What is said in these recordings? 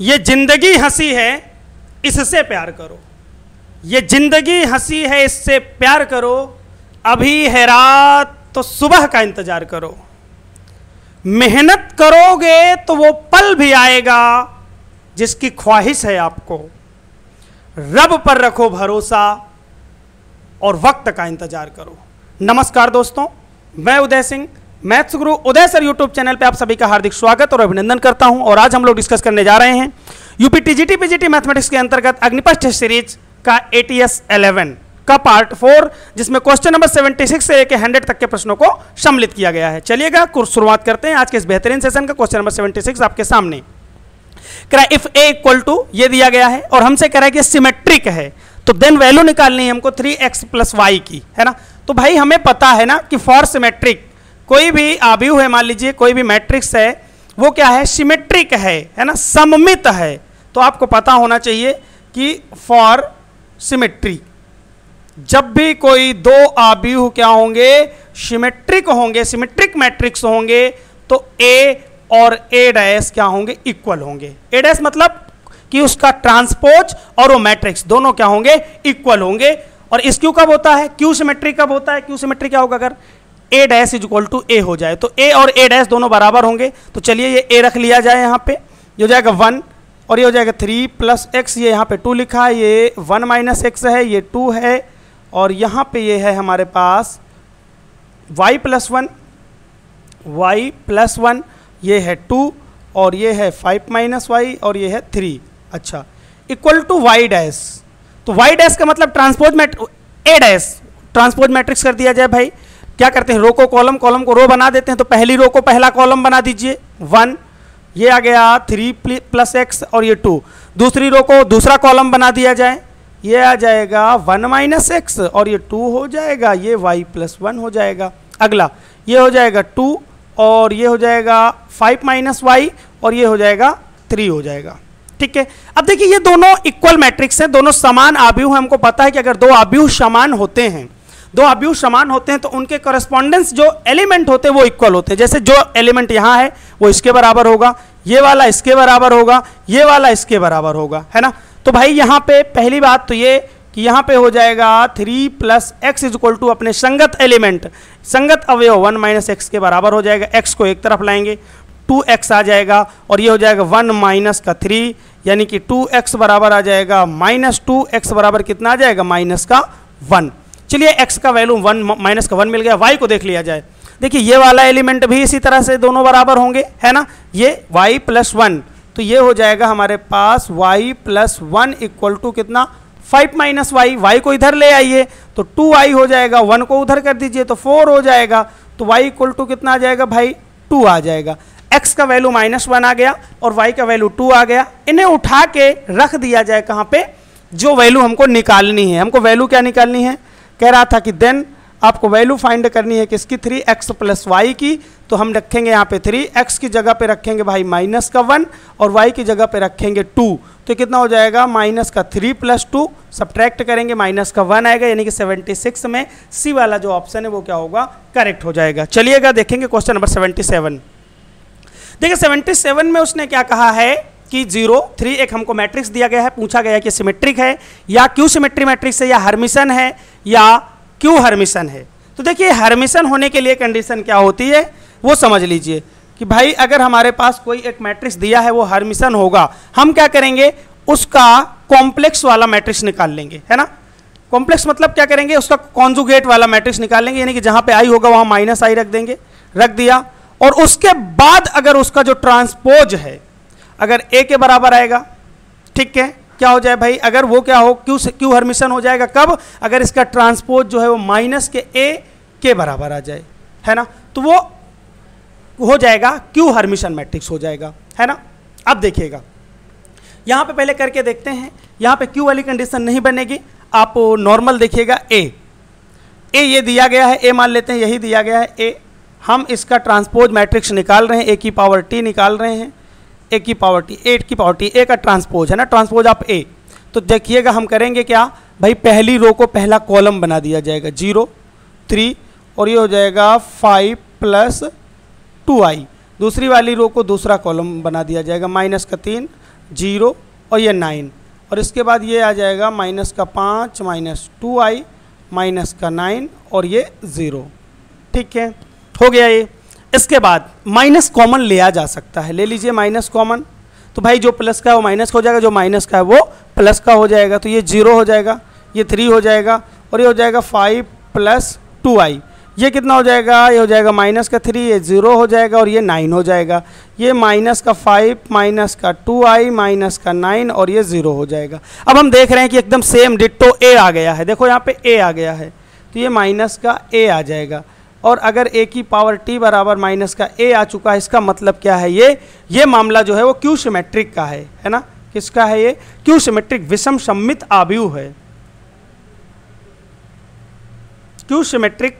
ये जिंदगी हंसी है इससे प्यार करो ये जिंदगी हंसी है इससे प्यार करो अभी है रात तो सुबह का इंतजार करो मेहनत करोगे तो वो पल भी आएगा जिसकी ख्वाहिश है आपको रब पर रखो भरोसा और वक्त का इंतजार करो नमस्कार दोस्तों मैं उदय सिंह मैथ्स गुरु उदय सर यूट्यूब चैनल पे आप सभी का हार्दिक स्वागत और अभिनंदन करता हूं और आज हम लोग डिस्कस करने जा रहे हैं यूपी टीजीटी पीजीटी मैथमेटिक्स के अंतर्गत अग्निपथ टेस्ट सीरीज का एटीएस 11 का पार्ट फोर जिसमें क्वेश्चन नंबर 76 से एक हंड्रेड तक के प्रश्नों को सम्मिलित किया गया है चलिएगा शुरुआत करते हैं आज के इस बेहतरीन सेशन का क्वेश्चन नंबर सेवेंटी आपके सामने करा इफ ए इक्वल टू ये दिया गया है और हमसे कह रहा है कि सिमेट्रिक है तो देन वैल्यू निकालनी है हमको थ्री एक्स प्लस वाई की है ना तो भाई हमें पता है ना कि फॉर सिमेट्रिक कोई भी आभ्यू है मान लीजिए कोई भी मैट्रिक्स है वो क्या है सिमेट्रिक है है ना सममित है तो आपको पता होना चाहिए कि फॉर सिमेट्री जब भी कोई दो आव्यूह क्या होंगे सिमेट्रिक होंगे सिमेट्रिक मैट्रिक्स होंगे तो ए और ए डैश क्या होंगे इक्वल होंगे ए डैश मतलब कि उसका ट्रांसपोज और वो मैट्रिक्स दोनों क्या होंगे इक्वल होंगे और इस क्यू कब होता है क्यू सिमेट्री कब होता है क्यू सिमेट्री क्या होगा अगर A dash is equal to A हो जाए तो ए और ए डैश दोनों बराबर होंगे तो चलिए ये ए रख लिया जाए यहाँ पे ये हो जाएगा वन और ये हो जाएगा थ्री प्लस एक्स ये यहाँ पे टू लिखा है ये वन माइनस एक्स है ये टू है और यहाँ पे ये है हमारे पास Y plus one Y plus one ये है टू और ये है फाइव माइनस वाई और ये है थ्री अच्छा इक्वल टू वाई डैश तो वाई डैश का मतलब transpose mat A dash transpose matrix कर दिया जाए भाई क्या करते हैं रो को कॉलम कॉलम को रो बना देते हैं तो पहली रो को पहला कॉलम बना दीजिए वन ये आ गया थ्री प्लस एक्स और ये टू दूसरी रो को दूसरा कॉलम बना दिया जाए ये आ जाएगा वन माइनस एक्स और ये टू हो जाएगा ये वाई प्लस वन हो जाएगा अगला ये हो जाएगा टू और ये हो जाएगा फाइव माइनस वाई और ये हो जाएगा थ्री हो जाएगा ठीक है अब देखिए ये दोनों इक्वल मैट्रिक्स हैं दोनों समान हैं हमको पता है कि अगर दो आव्यूह समान होते हैं दो अभ्यू समान होते हैं तो उनके करस्पॉन्डेंस जो एलिमेंट होते हैं वो इक्वल होते हैं जैसे जो एलिमेंट यहाँ है वो इसके बराबर होगा ये वाला इसके बराबर होगा ये वाला इसके बराबर होगा है ना तो भाई यहाँ पे पहली बात तो ये कि यहाँ पे हो जाएगा three plus X is equal to अपने संगत एलिमेंट संगत अवयव वन माइनस एक्स के बराबर हो जाएगा एक्स को एक तरफ लाएंगे टू एक्स आ जाएगा और ये हो जाएगा वन माइनस का थ्री यानी कि टू एक्स बराबर आ जाएगा माइनस टू एक्स बराबर कितना आ जाएगा माइनस का वन चलिए एक्स का वैल्यू वन माइनस का वन मिल गया वाई को देख लिया जाए देखिए ये वाला एलिमेंट भी इसी तरह से दोनों बराबर होंगे है ना ये वाई प्लस वन तो ये हो जाएगा हमारे पास Y plus one equal to कितना फाइव माइनस वाई वाई को इधर ले आइए तो टू आई हो जाएगा वन को उधर कर दीजिए तो फोर हो जाएगा तो वाई इक्वल टू कितना आ जाएगा भाई टू आ जाएगा एक्स का वैल्यू माइनस वन आ गया और वाई का वैल्यू टू आ गया इन्हें उठा के रख दिया जाए कहाँ पे जो वैल्यू हमको निकालनी है हमको वैल्यू क्या निकालनी है कह रहा था कि देन आपको वैल्यू फाइंड करनी है किसकी थ्री एक्स प्लस वाई की तो हम रखेंगे यहाँ पे थ्री एक्स की जगह पे रखेंगे भाई माइनस का वन और वाई की जगह पे रखेंगे टू तो कितना हो जाएगा माइनस का थ्री प्लस टू सब्ट्रैक्ट करेंगे माइनस का वन आएगा यानी कि सेवेंटी सिक्स में सी वाला जो ऑप्शन है वो क्या होगा करेक्ट हो जाएगा चलिएगा देखेंगे क्वेश्चन नंबर सेवेंटी सेवन देखिए सेवेंटी सेवन में उसने क्या कहा है कि जीरो थ्री एक हमको मैट्रिक्स दिया गया है पूछा गया कि सिमेट्रिक है या क्यू सिमेट्री मैट्रिक्स है या हर्मिसन है या क्यू हरमिशन है तो देखिए हरमिशन होने के लिए कंडीशन क्या होती है वो समझ लीजिए कि भाई अगर हमारे पास कोई एक मैट्रिक्स दिया है वो हरमिशन होगा हम क्या करेंगे उसका कॉम्प्लेक्स वाला मैट्रिक्स निकाल लेंगे है ना कॉम्प्लेक्स मतलब क्या करेंगे उसका कॉन्जुगेट वाला मैट्रिक्स निकाल लेंगे यानी कि जहाँ पे आई होगा वहाँ माइनस आई रख देंगे रख दिया और उसके बाद अगर उसका जो ट्रांसपोज है अगर ए के बराबर आएगा ठीक है क्या हो जाए भाई अगर वो क्या हो क्यू क्यू हरमिशन हो जाएगा कब अगर इसका ट्रांसपोज जो है वो माइनस के ए के बराबर आ जाए है ना तो वो हो जाएगा क्यू हरमिशन मैट्रिक्स हो जाएगा है ना अब देखिएगा यहाँ पे पहले करके देखते हैं यहाँ पे क्यू वाली कंडीशन नहीं बनेगी आप नॉर्मल देखिएगा ए ए ये दिया गया है ए मान लेते हैं यही दिया गया है ए हम इसका ट्रांसपोज मैट्रिक्स निकाल रहे हैं ए की पावर टी निकाल रहे हैं ए की पावर टी एट की पावर टी ए का ट्रांसपोज है ना ट्रांसपोज आप ए तो देखिएगा हम करेंगे क्या भाई पहली रो को पहला कॉलम बना दिया जाएगा जीरो थ्री और ये हो जाएगा फाइव प्लस टू आई दूसरी वाली रो को दूसरा कॉलम बना दिया जाएगा माइनस का तीन जीरो और ये नाइन और इसके बाद ये आ जाएगा माइनस का पाँच माइनस टू आई माइनस का नाइन और ये ज़ीरो ठीक है हो गया ये इसके बाद माइनस कॉमन लिया जा सकता है ले लीजिए माइनस कॉमन तो भाई जो प्लस का है वो माइनस का हो जाएगा जो माइनस का है वो प्लस का हो जाएगा तो ये जीरो हो जाएगा ये थ्री हो जाएगा और ये हो जाएगा फाइव प्लस टू आई ये कितना हो जाएगा ये हो जाएगा माइनस का थ्री ये जीरो हो जाएगा और ये नाइन हो जाएगा ये माइनस का फाइव माइनस का टू आई माइनस का नाइन और ये ज़ीरो हो जाएगा अब हम देख रहे हैं कि एकदम सेम डिट्टो ए आ गया है देखो यहाँ पे ए आ गया है तो ये माइनस का ए आ जाएगा और अगर ए की पावर टी बराबर माइनस का ए आ चुका है इसका मतलब क्या है ये ये मामला जो है वो क्यू सिमेट्रिक का है है ना किसका है ये क्यू सिमेट्रिक विषम सम्मित आव्यू है क्यू सिमेट्रिक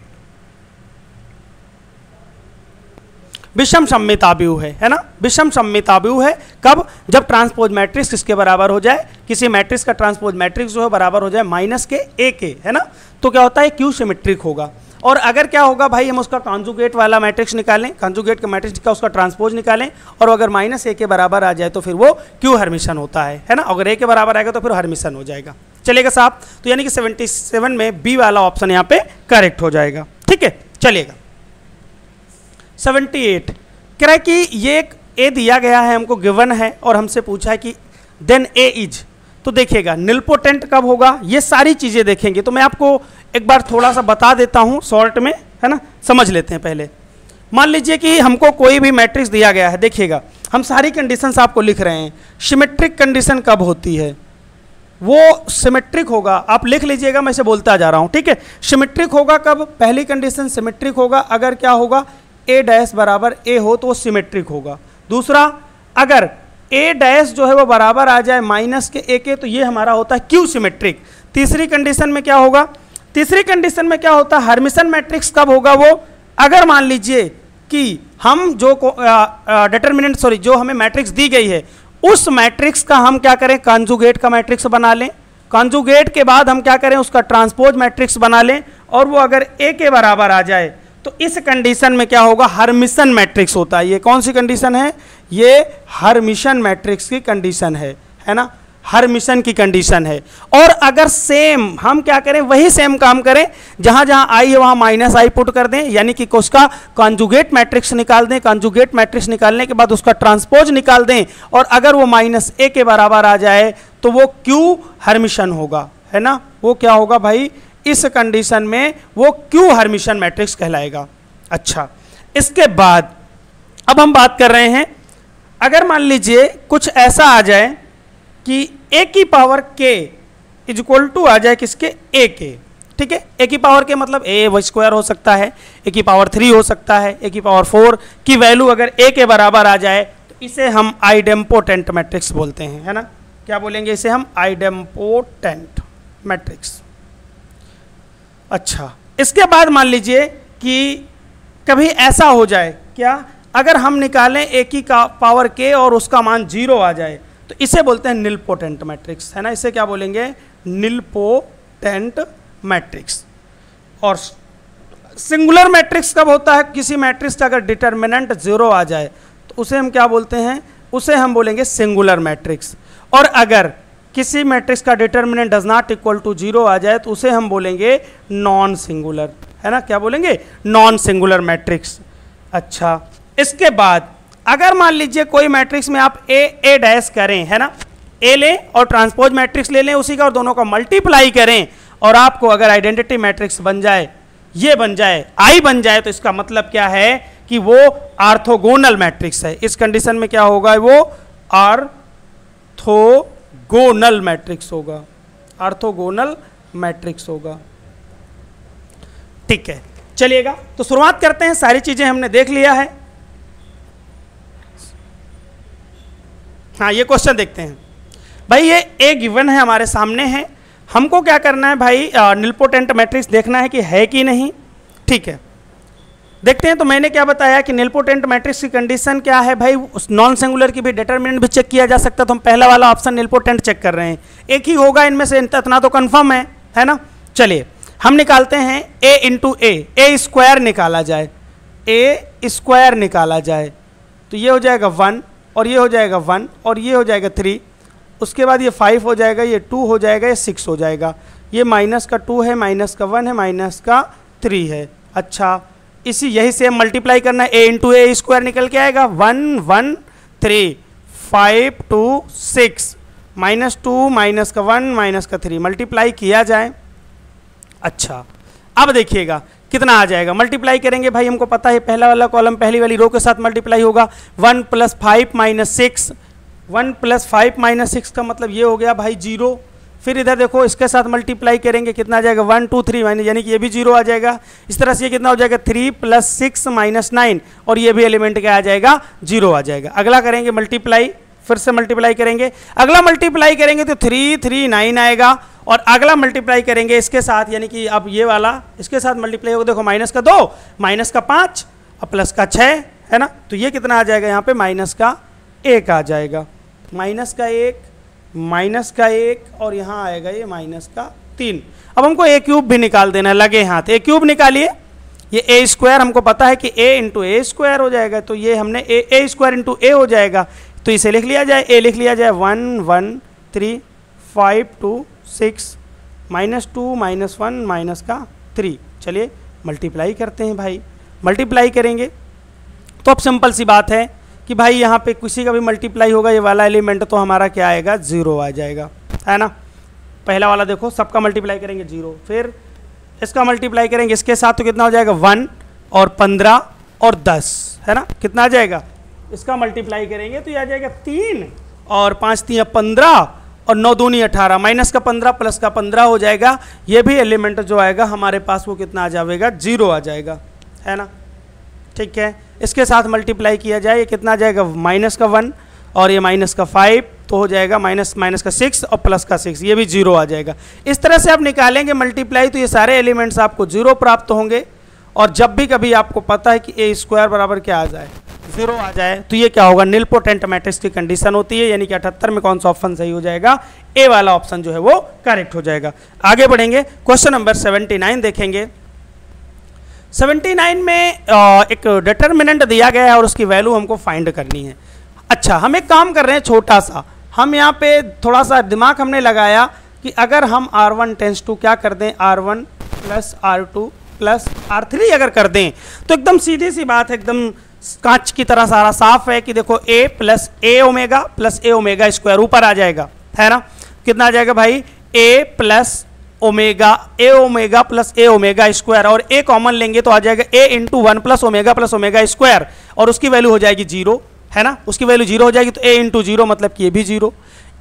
विषम आव्यू है है ना विषम सम्मित आव्यू है कब जब ट्रांसपोज मैट्रिक्स किसके बराबर हो जाए किसी मैट्रिक्स का ट्रांसपोज मैट्रिक्स जो है बराबर हो जाए माइनस के ए के है ना तो क्या होता है क्यू सिमेट्रिक होगा और अगर क्या होगा भाई हम उसका कॉन्जुगेट वाला मैट्रिक्स निकालें कॉन्जुगेट का मैट्रिक्स का उसका ट्रांसपोज निकालें और अगर माइनस ए के बराबर आ जाए तो फिर वो क्यू हरमिशन होता है है ना अगर ए के बराबर आएगा तो फिर हरमिशन हो जाएगा चलेगा साहब तो यानी कि 77 में बी वाला ऑप्शन यहाँ पे करेक्ट हो जाएगा ठीक है चलेगा 78 कह रहा है कि ये एक ए दिया गया है हमको गिवन है और हमसे पूछा है कि देन ए इज तो देखिएगा निलपोटेंट कब होगा ये सारी चीज़ें देखेंगे तो मैं आपको एक बार थोड़ा सा बता देता हूँ शॉर्ट में है ना समझ लेते हैं पहले मान लीजिए कि हमको कोई भी मैट्रिक्स दिया गया है देखिएगा हम सारी कंडीशंस आपको लिख रहे हैं सिमेट्रिक कंडीशन कब होती है वो सिमेट्रिक होगा आप लिख लीजिएगा मैं इसे बोलता जा रहा हूँ ठीक है सिमेट्रिक होगा कब पहली कंडीशन सिमेट्रिक होगा अगर क्या होगा ए डैश बराबर ए हो तो वो सिमेट्रिक होगा दूसरा अगर ए डैश जो है वो बराबर आ जाए माइनस के ए के तो ये हमारा होता है क्यू सिमेट्रिक तीसरी कंडीशन में क्या होगा तीसरी कंडीशन में क्या होता है हरमिशन मैट्रिक्स कब होगा वो अगर मान लीजिए कि हम जो डिटर्मिनेंट सॉरी जो हमें मैट्रिक्स दी गई है उस मैट्रिक्स का हम क्या करें कॉन्जुगेट का मैट्रिक्स बना लें कॉन्जुगेट के बाद हम क्या करें उसका ट्रांसपोज मैट्रिक्स बना लें और वो अगर ए के बराबर आ जाए तो इस कंडीशन में क्या होगा हर्मिसन मैट्रिक्स होता है ये कौन सी कंडीशन है ये हर्मिशन मैट्रिक्स की कंडीशन है है ना हर मिशन की कंडीशन है और अगर सेम हम क्या करें वही सेम काम करें जहां जहां आई है वहां माइनस आई पुट कर दें यानी कि उसका कॉन्जुगेट मैट्रिक्स निकाल दें कॉन्जुगेट मैट्रिक्स निकालने के बाद उसका ट्रांसपोज निकाल दें और अगर वो माइनस ए के बराबर आ जाए तो वो क्यू हर्मिशन होगा है ना वो क्या होगा भाई इस कंडीशन में वो क्यू हर्मिशन मैट्रिक्स कहलाएगा अच्छा इसके बाद अब हम बात कर रहे हैं अगर मान लीजिए कुछ ऐसा आ जाए कि ए की पावर के इज इक्वल टू आ जाए किसके ए के ठीक है ए की पावर के मतलब ए व स्क्वायर हो सकता है ए की पावर थ्री हो सकता है ए की पावर फोर की वैल्यू अगर ए के बराबर आ जाए तो इसे हम आइडेम्पोटेंट मैट्रिक्स बोलते हैं है ना क्या बोलेंगे इसे हम आइडेम्पोटेंट मैट्रिक्स अच्छा इसके बाद मान लीजिए कि कभी ऐसा हो जाए क्या अगर हम निकालें ए की पावर के और उसका मान जीरो आ जाए तो इसे बोलते हैं निलपोटेंट मैट्रिक्स है ना इसे क्या बोलेंगे निलपोटेंट मैट्रिक्स और सिंगुलर मैट्रिक्स कब होता है किसी मैट्रिक्स का अगर डिटर्मिनेंट जीरो आ जाए तो उसे हम क्या बोलते हैं उसे हम बोलेंगे सिंगुलर मैट्रिक्स और अगर किसी मैट्रिक्स का determinant does not equal to zero आ जाए तो उसे हम बोलेंगे नॉन सिंगुलर है ना क्या बोलेंगे नॉन सिंगुलर मैट्रिक्स अच्छा इसके बाद अगर मान लीजिए कोई मैट्रिक्स में आप ए ए डैश करें है ना ए लें और ट्रांसपोज मैट्रिक्स ले लें उसी का और दोनों का मल्टीप्लाई करें और आपको अगर आइडेंटिटी मैट्रिक्स बन जाए ये बन जाए आई बन जाए तो इसका मतलब क्या है कि वो आर्थोगोनल मैट्रिक्स है इस कंडीशन में क्या होगा वो आर्थोगोनल मैट्रिक्स होगा आर्थोगोनल मैट्रिक्स होगा ठीक है चलिएगा तो शुरुआत करते हैं सारी चीज़ें हमने देख लिया है हाँ ये क्वेश्चन देखते हैं भाई ये ए गिवन है हमारे सामने है हमको क्या करना है भाई निलपोटेंट मैट्रिक्स देखना है कि है कि नहीं ठीक है देखते हैं तो मैंने क्या बताया कि निलपोटेंट मैट्रिक्स की कंडीशन क्या है भाई उस नॉन सेंगुलर की भी डिटर्मिनेंट भी चेक किया जा सकता है तो हम पहला वाला ऑप्शन निलपोटेंट चेक कर रहे हैं एक ही होगा इनमें से इतना तो कन्फर्म है है ना चलिए हम निकालते हैं ए इंटू ए ए स्क्वायर निकाला जाए ए स्क्वायर निकाला जाए तो ये हो जाएगा वन और ये हो जाएगा वन और ये हो जाएगा थ्री उसके बाद ये फाइव हो जाएगा ये टू हो जाएगा ये सिक्स हो जाएगा ये माइनस का टू है माइनस का वन है माइनस का थ्री है अच्छा इसी यही से मल्टीप्लाई करना है ए इंटू ए स्क्वायर निकल के आएगा one one three five two six minus two minus का वन माइनस का थ्री मल्टीप्लाई किया जाए अच्छा अब देखिएगा कितना आ जाएगा मल्टीप्लाई करेंगे भाई हमको पता है पहला वाला कॉलम पहली वाली रो के साथ मल्टीप्लाई होगा one plus five minus six one plus five minus six का मतलब ये हो गया भाई जीरो फिर इधर देखो इसके साथ मल्टीप्लाई करेंगे कितना आ जाएगा वन टू थ्री माइनस यानी कि ये भी जीरो आ जाएगा इस तरह से ये कितना हो जाएगा three plus six minus nine और ये भी एलिमेंट क्या आ जाएगा जीरो आ जाएगा अगला करेंगे मल्टीप्लाई फिर से मल्टीप्लाई करेंगे अगला मल्टीप्लाई करेंगे तो थ्री थ्री नाइन आएगा और अगला मल्टीप्लाई करेंगे इसके साथ यानी कि अब ये वाला इसके साथ मल्टीप्लाई होगा देखो माइनस का दो माइनस का पाँच और प्लस का छः है ना तो ये कितना आ जाएगा यहाँ पे माइनस का एक आ जाएगा माइनस का एक माइनस का एक और यहाँ आएगा ये माइनस का तीन अब हमको ए क्यूब भी निकाल देना है लगे हाथ ए क्यूब निकालिए ये ए स्क्वायर हमको पता है कि ए इंटू ए स्क्वायर हो जाएगा तो ये हमने ए ए स्क्वायर इंटू ए हो जाएगा तो इसे लिख लिया जाए ए लिख लिया जाए one one three five two six minus two minus one minus का थ्री चलिए मल्टीप्लाई करते हैं भाई मल्टीप्लाई करेंगे तो अब सिंपल सी बात है कि भाई यहाँ पे किसी का भी मल्टीप्लाई होगा ये वाला एलिमेंट तो हमारा क्या आएगा ज़ीरो आ जाएगा है ना पहला वाला देखो सबका मल्टीप्लाई करेंगे जीरो फिर इसका मल्टीप्लाई करेंगे इसके साथ तो कितना हो जाएगा वन और पंद्रह और दस है ना कितना आ जाएगा इसका मल्टीप्लाई करेंगे तो ये आ जाएगा तीन और पाँच तीन पंद्रह और नौ दूनी अठारह माइनस का पंद्रह प्लस का पंद्रह हो जाएगा ये भी एलिमेंट जो आएगा हमारे पास वो कितना आ जाएगा जीरो आ जाएगा है ना ठीक है इसके साथ मल्टीप्लाई किया जाए ये कितना आ जाएगा माइनस का वन और ये माइनस का फाइव तो हो जाएगा माइनस माइनस का सिक्स और प्लस का सिक्स ये भी जीरो आ जाएगा इस तरह से आप निकालेंगे मल्टीप्लाई तो ये सारे एलिमेंट्स आपको जीरो प्राप्त होंगे और जब भी कभी आपको पता है कि ए स्क्वायर बराबर क्या आ जाए जीरो आ जाए तो ये क्या होगा निलपोटेंट मैट्रिक्स की कंडीशन होती है यानी कि अठहत्तर में कौन सा ऑप्शन सही हो जाएगा ए वाला ऑप्शन जो है वो करेक्ट हो जाएगा आगे बढ़ेंगे क्वेश्चन नंबर सेवेंटी नाइन देखेंगे सेवेंटी नाइन में एक डिटर्मिनेंट दिया गया है और उसकी वैल्यू हमको फाइंड करनी है अच्छा हम एक काम कर रहे हैं छोटा सा हम यहाँ पे थोड़ा सा दिमाग हमने लगाया कि अगर हम आर वन टेंस टू क्या कर दें R one plus R two plus R three अगर कर दें तो एकदम सीधी सी बात है एकदम कांच की तरह सारा साफ है कि देखो A plus A omega plus A omega square ऊपर आ जाएगा है ना कितना आ जाएगा भाई A plus omega A omega plus A omega square और ए कॉमन लेंगे तो आ जाएगा A into one plus omega plus omega square और उसकी वैल्यू हो जाएगी जीरो है ना उसकी वैल्यू जीरो हो जाएगी तो ए इंटू जीरो मतलब कि ये भी जीरो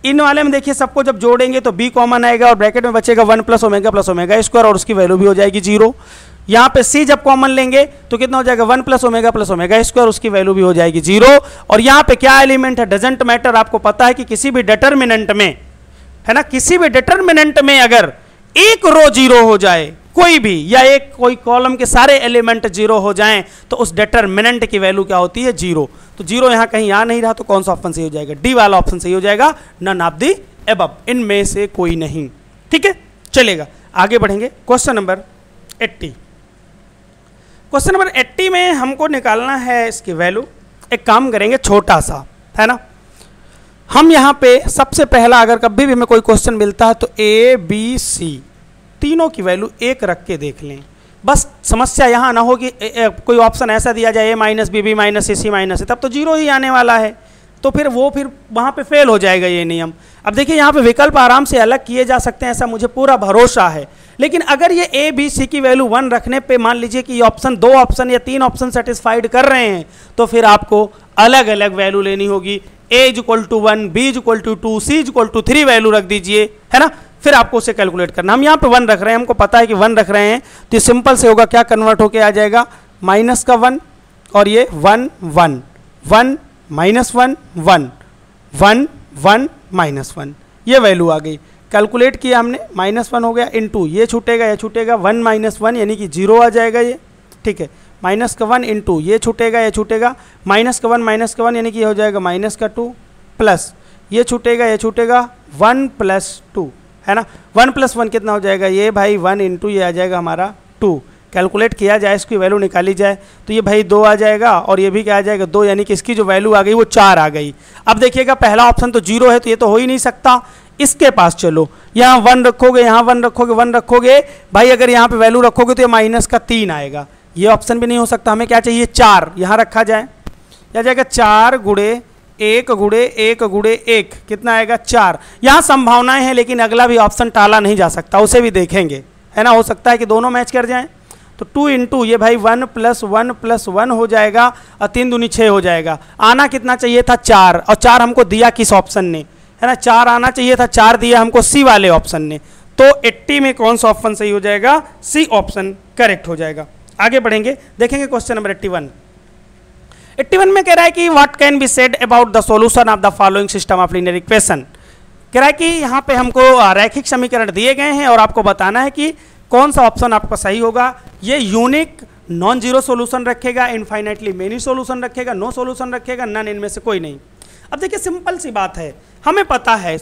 इन वाले में देखिए सबको जब जोड़ेंगे तो बी कॉमन आएगा और ब्रैकेट में बचेगा one plus omega plus omega square और उसकी वैल्यू भी हो जाएगी जीरो यहाँ पे c जब कॉमन लेंगे तो कितना हो जाएगा one plus omega plus omega square उसकी वैल्यू भी हो जाएगी जीरो और यहां पे क्या एलिमेंट है डजेंट मैटर आपको पता है कि किसी भी डिटर्मिनेंट में है ना किसी भी डिटर्मिनेंट में अगर एक रो जीरो हो जाए कोई भी या एक कोई कॉलम के सारे एलिमेंट जीरो हो जाएं तो उस डिटर्मिनेंट की वैल्यू क्या होती है जीरो तो जीरो यहां कहीं आ नहीं रहा तो कौन सा ऑप्शन सही हो जाएगा डी वाला ऑप्शन सही हो जाएगा नन ऑफ दी एब इनमें से कोई नहीं ठीक है चलेगा आगे बढ़ेंगे question number eighty question number eighty में हमको निकालना है इसकी वैल्यू एक काम करेंगे छोटा सा है ना हम यहाँ पे सबसे पहला अगर कभी भी हमें कोई क्वेश्चन मिलता है तो ए बी सी तीनों की वैल्यू एक रख के देख लें बस समस्या यहाँ ना हो कि ए, ए, कोई ऑप्शन ऐसा दिया जाए A minus B B minus A C minus तब तो जीरो ही आने वाला है तो फिर वो फिर वहाँ पे फेल हो जाएगा ये नियम अब देखिए यहाँ पे विकल्प आराम से अलग किए जा सकते हैं ऐसा मुझे पूरा भरोसा है लेकिन अगर ये ए बी सी की वैल्यू वन रखने पे मान लीजिए कि ऑप्शन दो ऑप्शन या तीन ऑप्शन सेटिस्फाइड कर रहे हैं तो फिर आपको अलग अलग वैल्यू लेनी होगी A is equal to one B is equal to two C is equal to three value रख दीजिए है ना फिर आपको उसे कैलकुलेट करना हम यहाँ पे वन रख रहे हैं हमको पता है कि वन रख रहे हैं तो सिंपल से होगा क्या कन्वर्ट होके आ जाएगा माइनस का वन और ये one one one minus one one one one minus one ये वैल्यू आ गई कैलकुलेट किया हमने माइनस वन हो गया इन टू ये छूटेगा ये छूटेगा वन माइनस वन यानी कि जीरो आ जाएगा ये ठीक है माइनस का वन इन टू ये छूटेगा ये छूटेगा माइनस का वन माइनस का वन यानी कि यह हो जाएगा माइनस का टू प्लस ये छूटेगा ये छूटेगा वन प्लस टू है ना वन प्लस वन कितना हो जाएगा ये भाई वन टू ये आ जाएगा हमारा टू कैलकुलेट किया जाए इसकी वैल्यू निकाली जाए तो ये भाई दो आ जाएगा और ये भी क्या आ जाएगा दो यानी कि इसकी जो वैल्यू आ गई वो चार आ गई अब देखिएगा पहला ऑप्शन तो जीरो है तो ये तो हो ही नहीं सकता इसके पास चलो यहाँ वन रखोगे यहाँ वन रखोगे वन रखोगे भाई अगर यहाँ पे वैल्यू रखोगे तो ये माइनस का तीन आएगा ये ऑप्शन भी नहीं हो सकता हमें क्या चाहिए चार यहाँ रखा जाए या जाएगा चार गुड़े एक गुड़े एक गुड़े एक कितना आएगा चार यहाँ संभावनाएं हैं लेकिन अगला भी ऑप्शन टाला नहीं जा सकता उसे भी देखेंगे है ना हो सकता है कि दोनों मैच कर जाएँ तो टू इंटू ये भाई one plus one plus one हो जाएगा और तीन दूनी छः हो जाएगा आना कितना चाहिए था चार और चार हमको दिया किस ऑप्शन ने है ना चार आना चाहिए था चार दिया हमको सी वाले ऑप्शन ने तो 80 में कौन सा ऑप्शन सही हो जाएगा सी ऑप्शन करेक्ट हो जाएगा आगे बढ़ेंगे देखेंगे क्वेश्चन नंबर 81 81 में कह रहा है कि what can be said about the solution of the following system of linear equation कह रहा है कि यहाँ पे हमको रैखिक समीकरण दिए गए हैं और आपको बताना है कि कौन सा ऑप्शन आपका सही होगा ये यूनिक नॉन जीरो सोल्यूशन रखेगा इनफाइनाइटली मेनी सोल्यूशन रखेगा नो सोल्यूशन रखेगा नन इनमें से कोई नहीं अब देखिए सिंपल सी बात है हमें पता है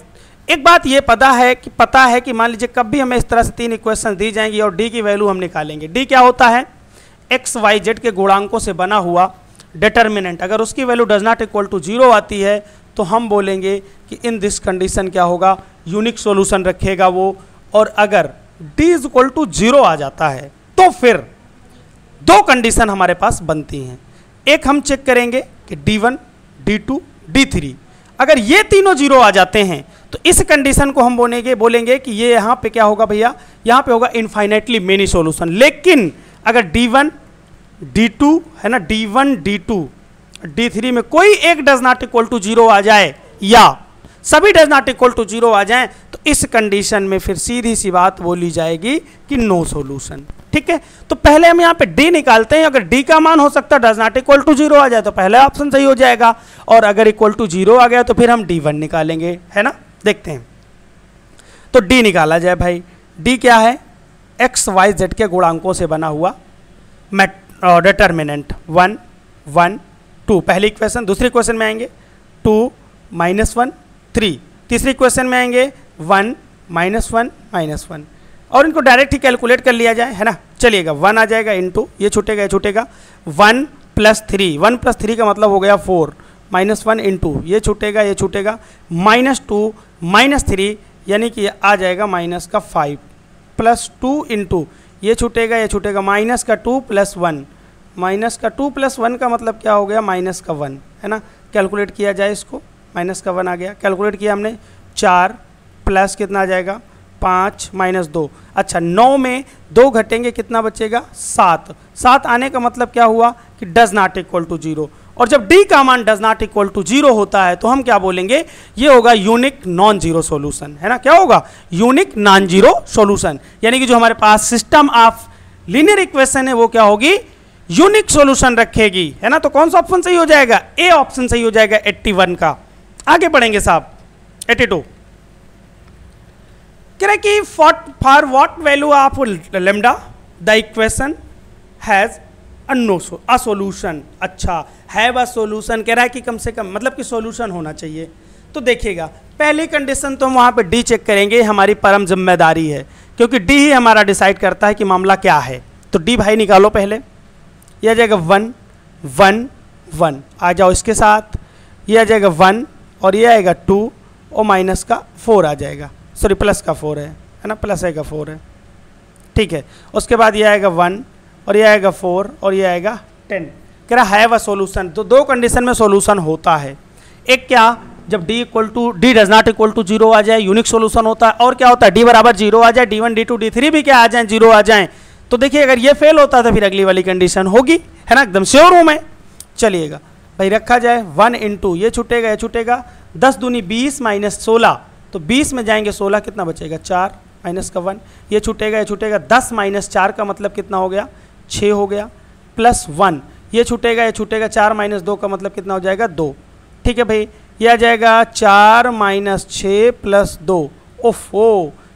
एक बात ये पता है कि पता है कि मान लीजिए कब भी हमें इस तरह से तीन इक्वेशन दी जाएंगी और डी की वैल्यू हम निकालेंगे डी क्या होता है एक्स वाई जेड के गुणांकों से बना हुआ डिटर्मिनेंट अगर उसकी value does not equal to zero आती है तो हम बोलेंगे कि इन दिस कंडीशन क्या होगा यूनिक सोल्यूशन रखेगा वो और अगर D is equal to zero आ जाता है तो फिर दो कंडीशन हमारे पास बनती हैं एक हम चेक करेंगे कि D one D two D three अगर ये तीनों जीरो आ जाते हैं तो इस कंडीशन को हम बोलेंगे बोलेंगे कि ये यहाँ पे क्या होगा भैया यहाँ पे होगा इन्फाइनेटली मेनी सॉल्यूशन लेकिन अगर डी वन डी टू है ना D one D two D three में कोई एक does not equal to zero आ जाए या सभी does not equal to zero आ जाए तो इस कंडीशन में फिर सीधी सी बात बोली जाएगी कि नो सोल्यूशन ठीक है तो पहले हम यहाँ पे डी निकालते हैं अगर डी का मान हो सकता है does not equal to zero आ जाए तो पहला ऑप्शन सही हो जाएगा और अगर इक्वल टू जीरो आ गया तो फिर हम डी वन निकालेंगे है ना देखते हैं तो डी निकाला जाए भाई डी क्या है एक्स वाई जेड के गुणांकों से बना हुआ mat determinant one one two पहली क्वेश्चन दूसरी क्वेश्चन में आएंगे टू माइनस वन थ्री तीसरी क्वेश्चन में आएंगे one minus one minus one और इनको डायरेक्ट ही कैलकुलेट कर लिया जाए है ना चलिएगा वन आ जाएगा टू ये छूटेगा ये छूटेगा one plus three one plus three का मतलब हो गया फोर माइनस वन इंटू ये छूटेगा ये छूटेगा माइनस टू माइनस थ्री यानी कि आ जाएगा माइनस का फाइव प्लस टू इंटू ये छूटेगा ये छूटेगा माइनस का टू प्लस वन माइनस का टू प्लस वन का मतलब क्या हो गया माइनस का वन है ना कैलकुलेट किया जाए इसको माइनस का वन आ गया कैलकुलेट किया हमने चार प्लस कितना आ जाएगा पाँच माइनस दो अच्छा नौ में दो घटेंगे कितना बचेगा सात सात आने का मतलब क्या हुआ कि does not equal to zero और जब डी का मान does not equal to zero होता है तो हम क्या बोलेंगे ये होगा यूनिक नॉन जीरो सोल्यूशन है ना क्या होगा यूनिक नॉन जीरो सोल्यूशन यानी कि जो हमारे पास सिस्टम ऑफ लीनियर इक्वेशन है वो क्या होगी यूनिक सोल्यूशन रखेगी है ना तो कौन सा ऑप्शन सही हो जाएगा ए ऑप्शन सही हो जाएगा वन का आगे बढ़ेंगे साहब टू कह रहा कि फॉट for what value of lambda the equation has a no a solution अच्छा हैव अ सोल्यूशन कह रहा है कि कम से कम मतलब कि सोल्यूशन होना चाहिए तो देखिएगा पहली कंडीशन तो हम वहाँ पर डी चेक करेंगे हमारी परम जिम्मेदारी है क्योंकि डी ही हमारा डिसाइड करता है कि मामला क्या है तो डी भाई निकालो पहले यह आ जाएगा वन वन वन आ जाओ इसके साथ यह आ जाएगा वन और यह आएगा टू और माइनस का फोर आ जाएगा सॉरी प्लस का फोर है है ना प्लस आएगा फोर है ठीक है उसके बाद ये आएगा वन और ये आएगा फोर और ये आएगा टेन कह रहा है वह सोल्यूशन तो दो कंडीशन में सोल्यूशन होता है एक क्या जब d equal to D does not equal to zero आ जाए यूनिक सोल्यूशन होता है और क्या होता है d बराबर जीरो आ जाए d1 d2 d3 भी क्या आ जाए जीरो आ जाए तो देखिए अगर ये फेल होता तो फिर अगली वाली कंडीशन होगी है ना एकदम श्योर हूं मैं चलिएगा भाई रखा जाए वन इंटू ये छुटेगा ये छुटेगा दस दूनी बीस माइनस सोलह तो बीस में जाएंगे सोलह कितना बचेगा चार माइनस का वन ये छूटेगा ये छूटेगा दस माइनस चार का मतलब कितना हो गया छः हो गया प्लस वन ये छूटेगा ये छूटेगा चार माइनस दो का मतलब कितना हो जाएगा दो ठीक है भाई यह आ जाएगा चार माइनस छः प्लस दो ओ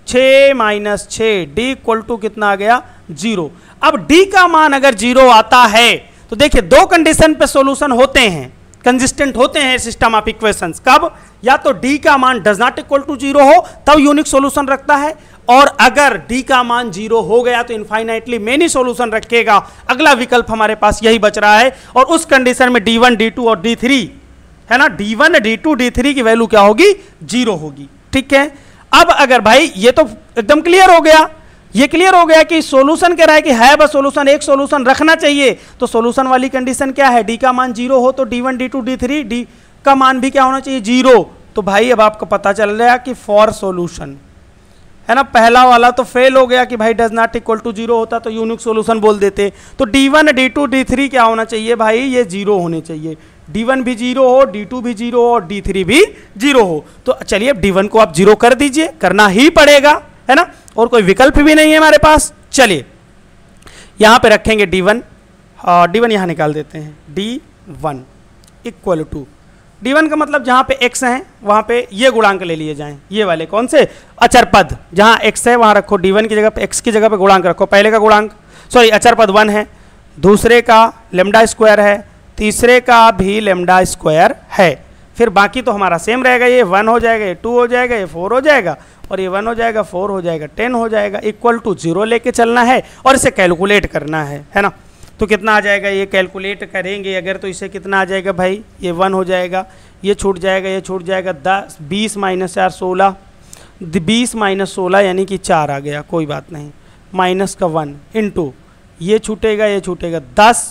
छः माइनस छः डी इक्वल टू कितना आ गया जीरो अब डी का मान अगर जीरो आता है तो देखिए दो कंडीशन पे सॉल्यूशन होते हैं कंसिस्टेंट होते हैं सिस्टम ऑफ इक्वेशंस कब या तो डी का मान does not equal to zero हो तब यूनिक सॉल्यूशन रखता है और अगर डी का मान जीरो हो गया तो इनफाइनाइटली मेनी सॉल्यूशन रखेगा अगला विकल्प हमारे पास यही बच रहा है और उस कंडीशन में डी टू और थ्री है ना टू डी थ्री की वैल्यू क्या होगी जीरो होगी ठीक है अब अगर भाई ये तो एकदम क्लियर हो गया ये क्लियर हो गया कि सॉल्यूशन कह रहा है कि है बस सॉल्यूशन एक सॉल्यूशन रखना चाहिए तो सॉल्यूशन वाली कंडीशन क्या है डी का मान जीरो हो तो D one D two D three D का मान भी क्या होना चाहिए जीरो तो भाई अब आपको पता चल गया कि फॉर सॉल्यूशन है ना पहला वाला तो फेल हो गया कि भाई does not equal to zero होता तो यूनिक सोल्यूशन बोल देते तो D one D two D three क्या होना चाहिए भाई ये जीरो होने चाहिए डी वन भी जीरो हो डी टू भी जीरो हो और डी थ्री भी जीरो हो तो चलिए डी वन को आप जीरो कर दीजिए करना ही पड़ेगा है ना और कोई विकल्प भी नहीं है हमारे पास चलिए यहां पे रखेंगे डी वन डी वन यहां निकाल देते हैं D one equal to D one का मतलब जहां पे एक्स है वहां पे ये गुणांक ले लिए जाएं ये वाले कौन से अचर पद जहां एक्स है वहां रखो डी वन की जगह पे एक्स की जगह पे गुणांक रखो पहले का गुणांक सॉरी अचर पद वन है दूसरे का लेमडा स्क्वायर है तीसरे का भी लेमडा स्क्वायर है फिर बाकी तो हमारा सेम रहेगा ये वन हो जाएगा ये टू हो जाएगा ये फोर हो जाएगा और ये वन हो जाएगा फोर हो जाएगा टेन हो जाएगा इक्वल टू जीरो लेके चलना है और इसे कैलकुलेट करना है है ना तो कितना आ जाएगा ये कैलकुलेट करेंगे अगर तो इसे कितना आ जाएगा भाई ये वन हो जाएगा ये छूट जाएगा ये छूट जाएगा दस बीस माइनस चार सोलह बीस माइनस सोलह यानी कि चार आ गया कोई बात नहीं माइनस का वन इंटू ये छूटेगा ये छूटेगा दस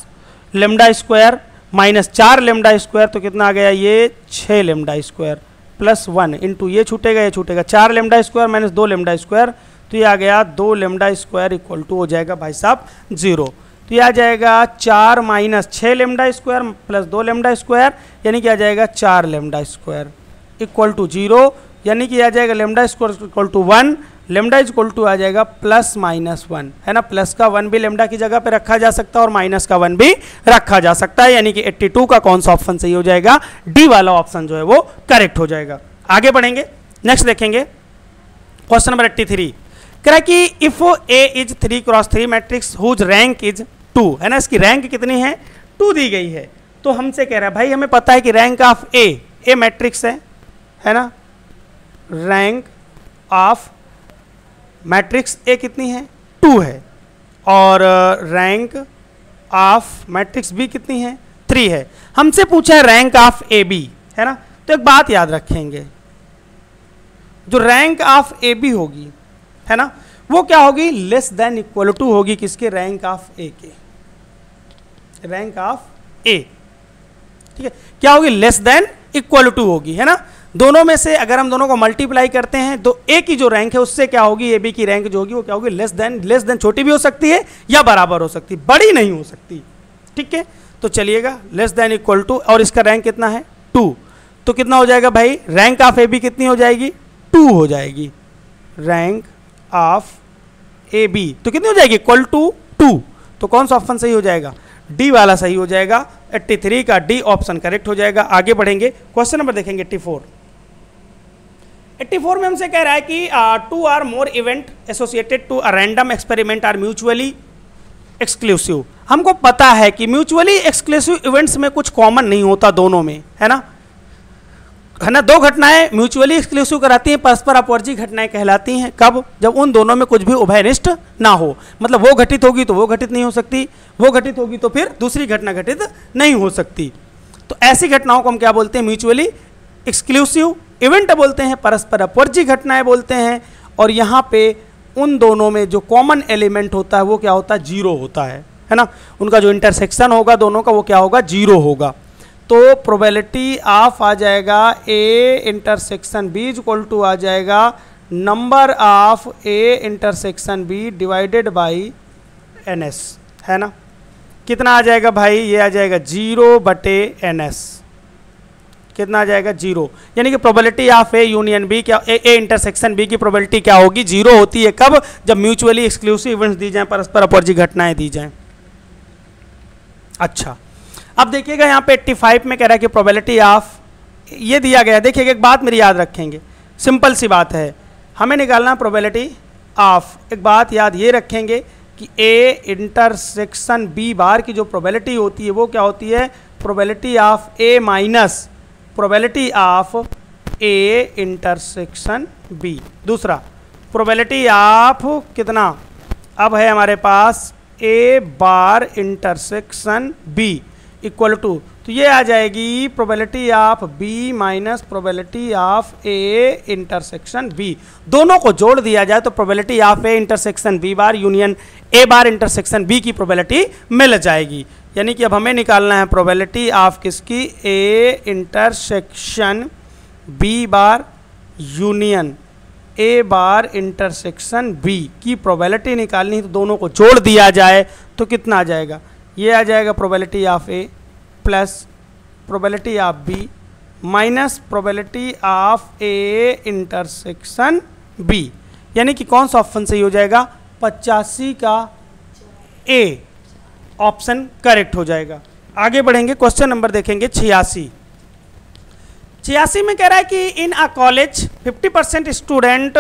लेमडा स्क्वायर माइनस चार लेमडा स्क्वायर तो कितना आ गया ये छः lambda square plus one into ये छूटेगा ये छूटेगा चार लेमडा स्क्वायर माइनस दो लेमडा स्क्वायर तो ये आ गया दो लेमडा स्क्वायर इक्वल टू हो जाएगा भाई साहब जीरो तो ये आ जाएगा चार माइनस छः लेमडा स्क्वायर प्लस दो लेमडा स्क्वायर यानी कि आ जाएगा चार lambda square equal to zero यानी कि आ जाएगा lambda square equal to one lambda is equal to आ जाएगा प्लस माइनस वन है ना प्लस का वन भी लेमडा की जगह पे रखा जा सकता है और माइनस का वन भी रखा जा सकता है यानी कि 82 का कौन सा ऑप्शन सही हो जाएगा डी वाला ऑप्शन जो है वो करेक्ट हो जाएगा आगे बढ़ेंगे नेक्स्ट देखेंगे क्वेश्चन नंबर एट्टी थ्री करा कि if A is three cross three matrix whose rank is two है ना इसकी रैंक कितनी है टू दी गई है तो हमसे कह रहा है भाई हमें पता है कि rank of A A matrix है है ना रैंक ऑफ मैट्रिक्स ए कितनी है टू है और रैंक ऑफ मैट्रिक्स बी कितनी है थ्री है हमसे पूछा है रैंक ऑफ ए बी है ना तो एक बात याद रखेंगे जो रैंक ऑफ ए बी होगी है ना वो क्या होगी लेस देन इक्वल टू होगी किसके रैंक ऑफ ए के रैंक ऑफ ए ठीक है क्या होगी लेस देन इक्वल टू होगी है ना दोनों में से अगर हम दोनों को मल्टीप्लाई करते हैं तो ए की जो रैंक है उससे क्या होगी ए बी की रैंक जो होगी वो क्या होगी लेस देन लेस देन छोटी भी हो सकती है या बराबर हो सकती है बड़ी नहीं हो सकती ठीक है तो चलिएगा लेस देन इक्वल टू और इसका रैंक कितना है टू तो कितना हो जाएगा भाई रैंक ऑफ ए बी कितनी हो जाएगी टू हो जाएगी रैंक ऑफ ए बी तो कितनी हो जाएगी इक्वल टू टू तो कौन सा ऑप्शन सही हो जाएगा डी वाला सही हो जाएगा 83 का डी ऑप्शन करेक्ट हो जाएगा आगे बढ़ेंगे क्वेश्चन नंबर देखेंगे 84 एट्टी फोर में हमसे कह रहा है कि two or more event associated to a random experiment are mutually exclusive हमको पता है कि म्यूचुअली एक्सक्लूसिव इवेंट्स में कुछ कॉमन नहीं होता दोनों में है ना है ना दो घटनाएं म्यूचुअली एक्सक्लूसिव कराती हैं परस्पर अपवर्जी घटनाएं कहलाती हैं कब जब उन दोनों में कुछ भी उभयनिष्ठ ना हो मतलब वो घटित होगी तो वो घटित नहीं हो सकती वो घटित होगी तो फिर दूसरी घटना घटित नहीं हो सकती तो ऐसी घटनाओं को हम क्या बोलते हैं म्यूचुअली एक्सक्लूसिव इवेंट बोलते हैं परस्पर अपवर्जी घटनाएं बोलते हैं और यहाँ पे उन दोनों में जो कॉमन एलिमेंट होता है वो क्या होता है जीरो होता है है ना उनका जो इंटरसेक्शन होगा दोनों का वो क्या होगा जीरो होगा तो प्रोबेलिटी ऑफ आ जाएगा A intersection B equal to आ जाएगा number of A intersection B divided by N है ना कितना आ जाएगा भाई ये आ जाएगा जीरो बटे एन एस कितना आ जाएगा जीरो यानी कि probability of A union B क्या ए ए इंटरसेक्शन बी की प्रोबेबिलिटी क्या होगी जीरो होती है कब जब म्यूचुअली एक्सक्लूसिव इवेंट्स दी जाएं परस्पर अपोर्जी घटनाएं दी जाएं अच्छा अब देखिएगा यहाँ पे 85 में कह रहा है कि प्रोबेबिलिटी ऑफ ये दिया गया देखिएगा एक बात मेरी याद रखेंगे सिंपल सी बात है हमें निकालना प्रोबेबिलिटी ऑफ एक बात याद ये रखेंगे कि ए इंटरसेक्शन बी बार की जो प्रोबेबिलिटी होती है वो क्या होती है probability of A minus probability of A intersection B दूसरा प्रोबेबिलिटी ऑफ कितना अब है हमारे पास A bar intersection B equal to तो ये आ जाएगी probability of B minus probability of A intersection B दोनों को जोड़ दिया जाए तो probability of A intersection B bar union A bar intersection B की प्रोबेबिलिटी मिल जाएगी यानी कि अब हमें निकालना है प्रोबेबिलिटी ऑफ किसकी A intersection B bar union A bar intersection B की प्रोबेबिलिटी निकालनी है तो दोनों को जोड़ दिया जाए तो कितना आ जाएगा ये आ जाएगा probability of A plus probability of B minus probability of A intersection B यानी कि कौन सा ऑप्शन सही हो जाएगा पचासी का ए ऑप्शन करेक्ट हो जाएगा आगे बढ़ेंगे क्वेश्चन नंबर देखेंगे छियासी छियासी में कह रहा है कि in a college 50 percent student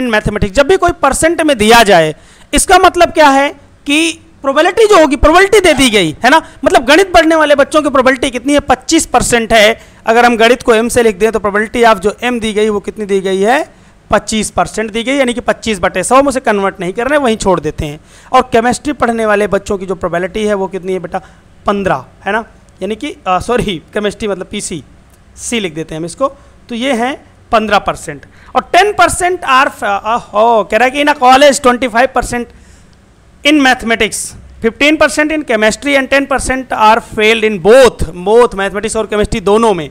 in mathematics जब भी कोई परसेंट में दिया जाए इसका मतलब क्या है कि प्रोबेबिलिटी जो होगी प्रोबेबिलिटी दे दी गई है ना मतलब गणित पढ़ने वाले बच्चों की प्रोबेबिलिटी कितनी है 25 परसेंट है अगर हम गणित को एम से लिख दें तो प्रोबेबिलिटी ऑफ जो एम दी गई वो कितनी दी गई है 25 परसेंट दी गई यानी कि 25 बटे सौ उसे कन्वर्ट नहीं कर रहे वहीं छोड़ देते हैं और केमिस्ट्री पढ़ने वाले बच्चों की जो प्रोबेलिटी है वो कितनी है बेटा पंद्रह है ना यानी कि सॉरी केमिस्ट्री मतलब पी सी सी लिख देते हैं हम इसको तो ये हैं पंद्रह परसेंट और टेन परसेंट आर हो कह रहा है कि in college twenty five percent in mathematics 15% in chemistry and 10% are failed in both both mathematics और केमिस्ट्री दोनों में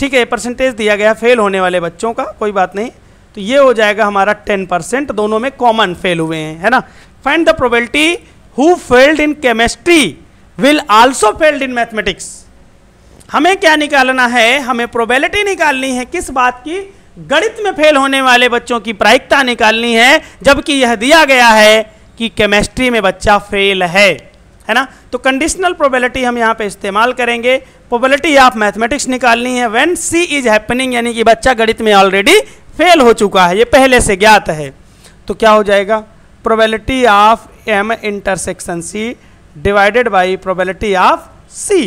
ठीक है परसेंटेज दिया गया फेल होने वाले बच्चों का कोई बात नहीं तो ये हो जाएगा हमारा 10% दोनों में कॉमन फेल हुए हैं है ना find the probability who failed in chemistry will also failed in mathematics हमें क्या निकालना है हमें प्रोबेबिलिटी निकालनी है किस बात की गणित में फेल होने वाले बच्चों की प्रायिकता निकालनी है जबकि यह दिया गया है कि केमिस्ट्री में बच्चा फेल है है ना तो कंडीशनल प्रोबेबिलिटी हम यहाँ पे इस्तेमाल करेंगे प्रोबेबिलिटी ऑफ मैथमेटिक्स निकालनी है व्हेन सी इज हैपनिंग यानी कि बच्चा गणित में ऑलरेडी फेल हो चुका है ये पहले से ज्ञात है तो क्या हो जाएगा probability of M intersection C divided by probability of C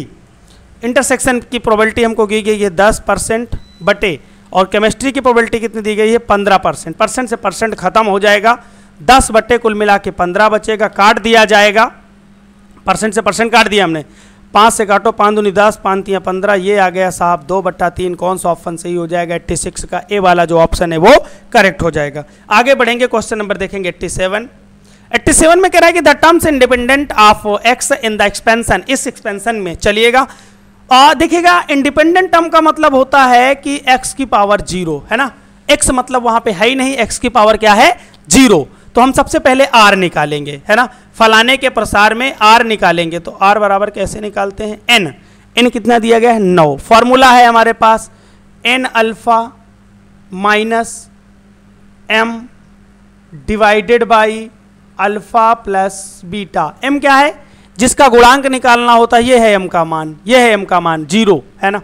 intersection की प्रोबेबिलिटी हमको दी गई है दस परसेंट बटे और केमिस्ट्री की प्रोबेबिलिटी कितनी दी गई है पंद्रह परसेंट परसेंट से परसेंट खत्म हो जाएगा दस बट्टे कुल मिला के पंद्रह बचेगा काट दिया जाएगा परसेंट से परसेंट काट दिया हमने पाँच से काटो पाँच दूनी दस पाँच पंद्रह ये आ गया साहब दो बट्टा तीन कौन सा ऑप्शन सही हो जाएगा एट्टी सिक्स का ए वाला जो ऑप्शन है वो करेक्ट हो जाएगा आगे बढ़ेंगे क्वेश्चन नंबर देखेंगे एट्टी सेवन एट्टी सेवन में कह रहा है कि the terms independent of X in the expansion इस एक्सपेंशन में चलिएगा देखिएगा इंडिपेंडेंट टर्म का मतलब होता है कि एक्स की पावर जीरो है ना एक्स मतलब वहां पे है ही नहीं एक्स की पावर क्या है जीरो तो हम सबसे पहले आर निकालेंगे है ना फलाने के प्रसार में आर निकालेंगे तो आर बराबर कैसे निकालते हैं एन एन कितना दिया गया है नौ फॉर्मूला है हमारे पास N alpha minus M divided by alpha plus beta M क्या है जिसका गुणांक निकालना होता है ये है एम का मान ये है एम का मान जीरो है ना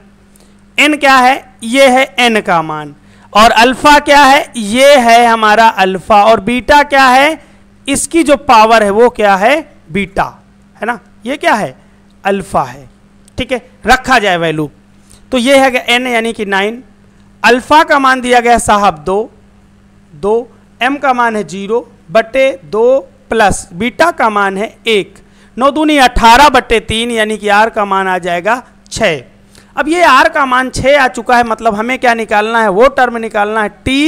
एन क्या है ये है एन का मान और अल्फा क्या है ये है हमारा अल्फा और बीटा क्या है इसकी जो पावर है वो क्या है बीटा है ना ये क्या है अल्फा है ठीक है रखा जाए वैल्यू तो ये है एन यानी कि नाइन अल्फा का मान दिया गया साहब दो दो एम का मान है जीरो बटे दो प्लस बीटा का मान है एक नौ दूनी अठारह बटे तीन यानी कि आर का मान आ जाएगा छः अब ये आर का मान छः आ चुका है मतलब हमें क्या निकालना है वो टर्म निकालना है टी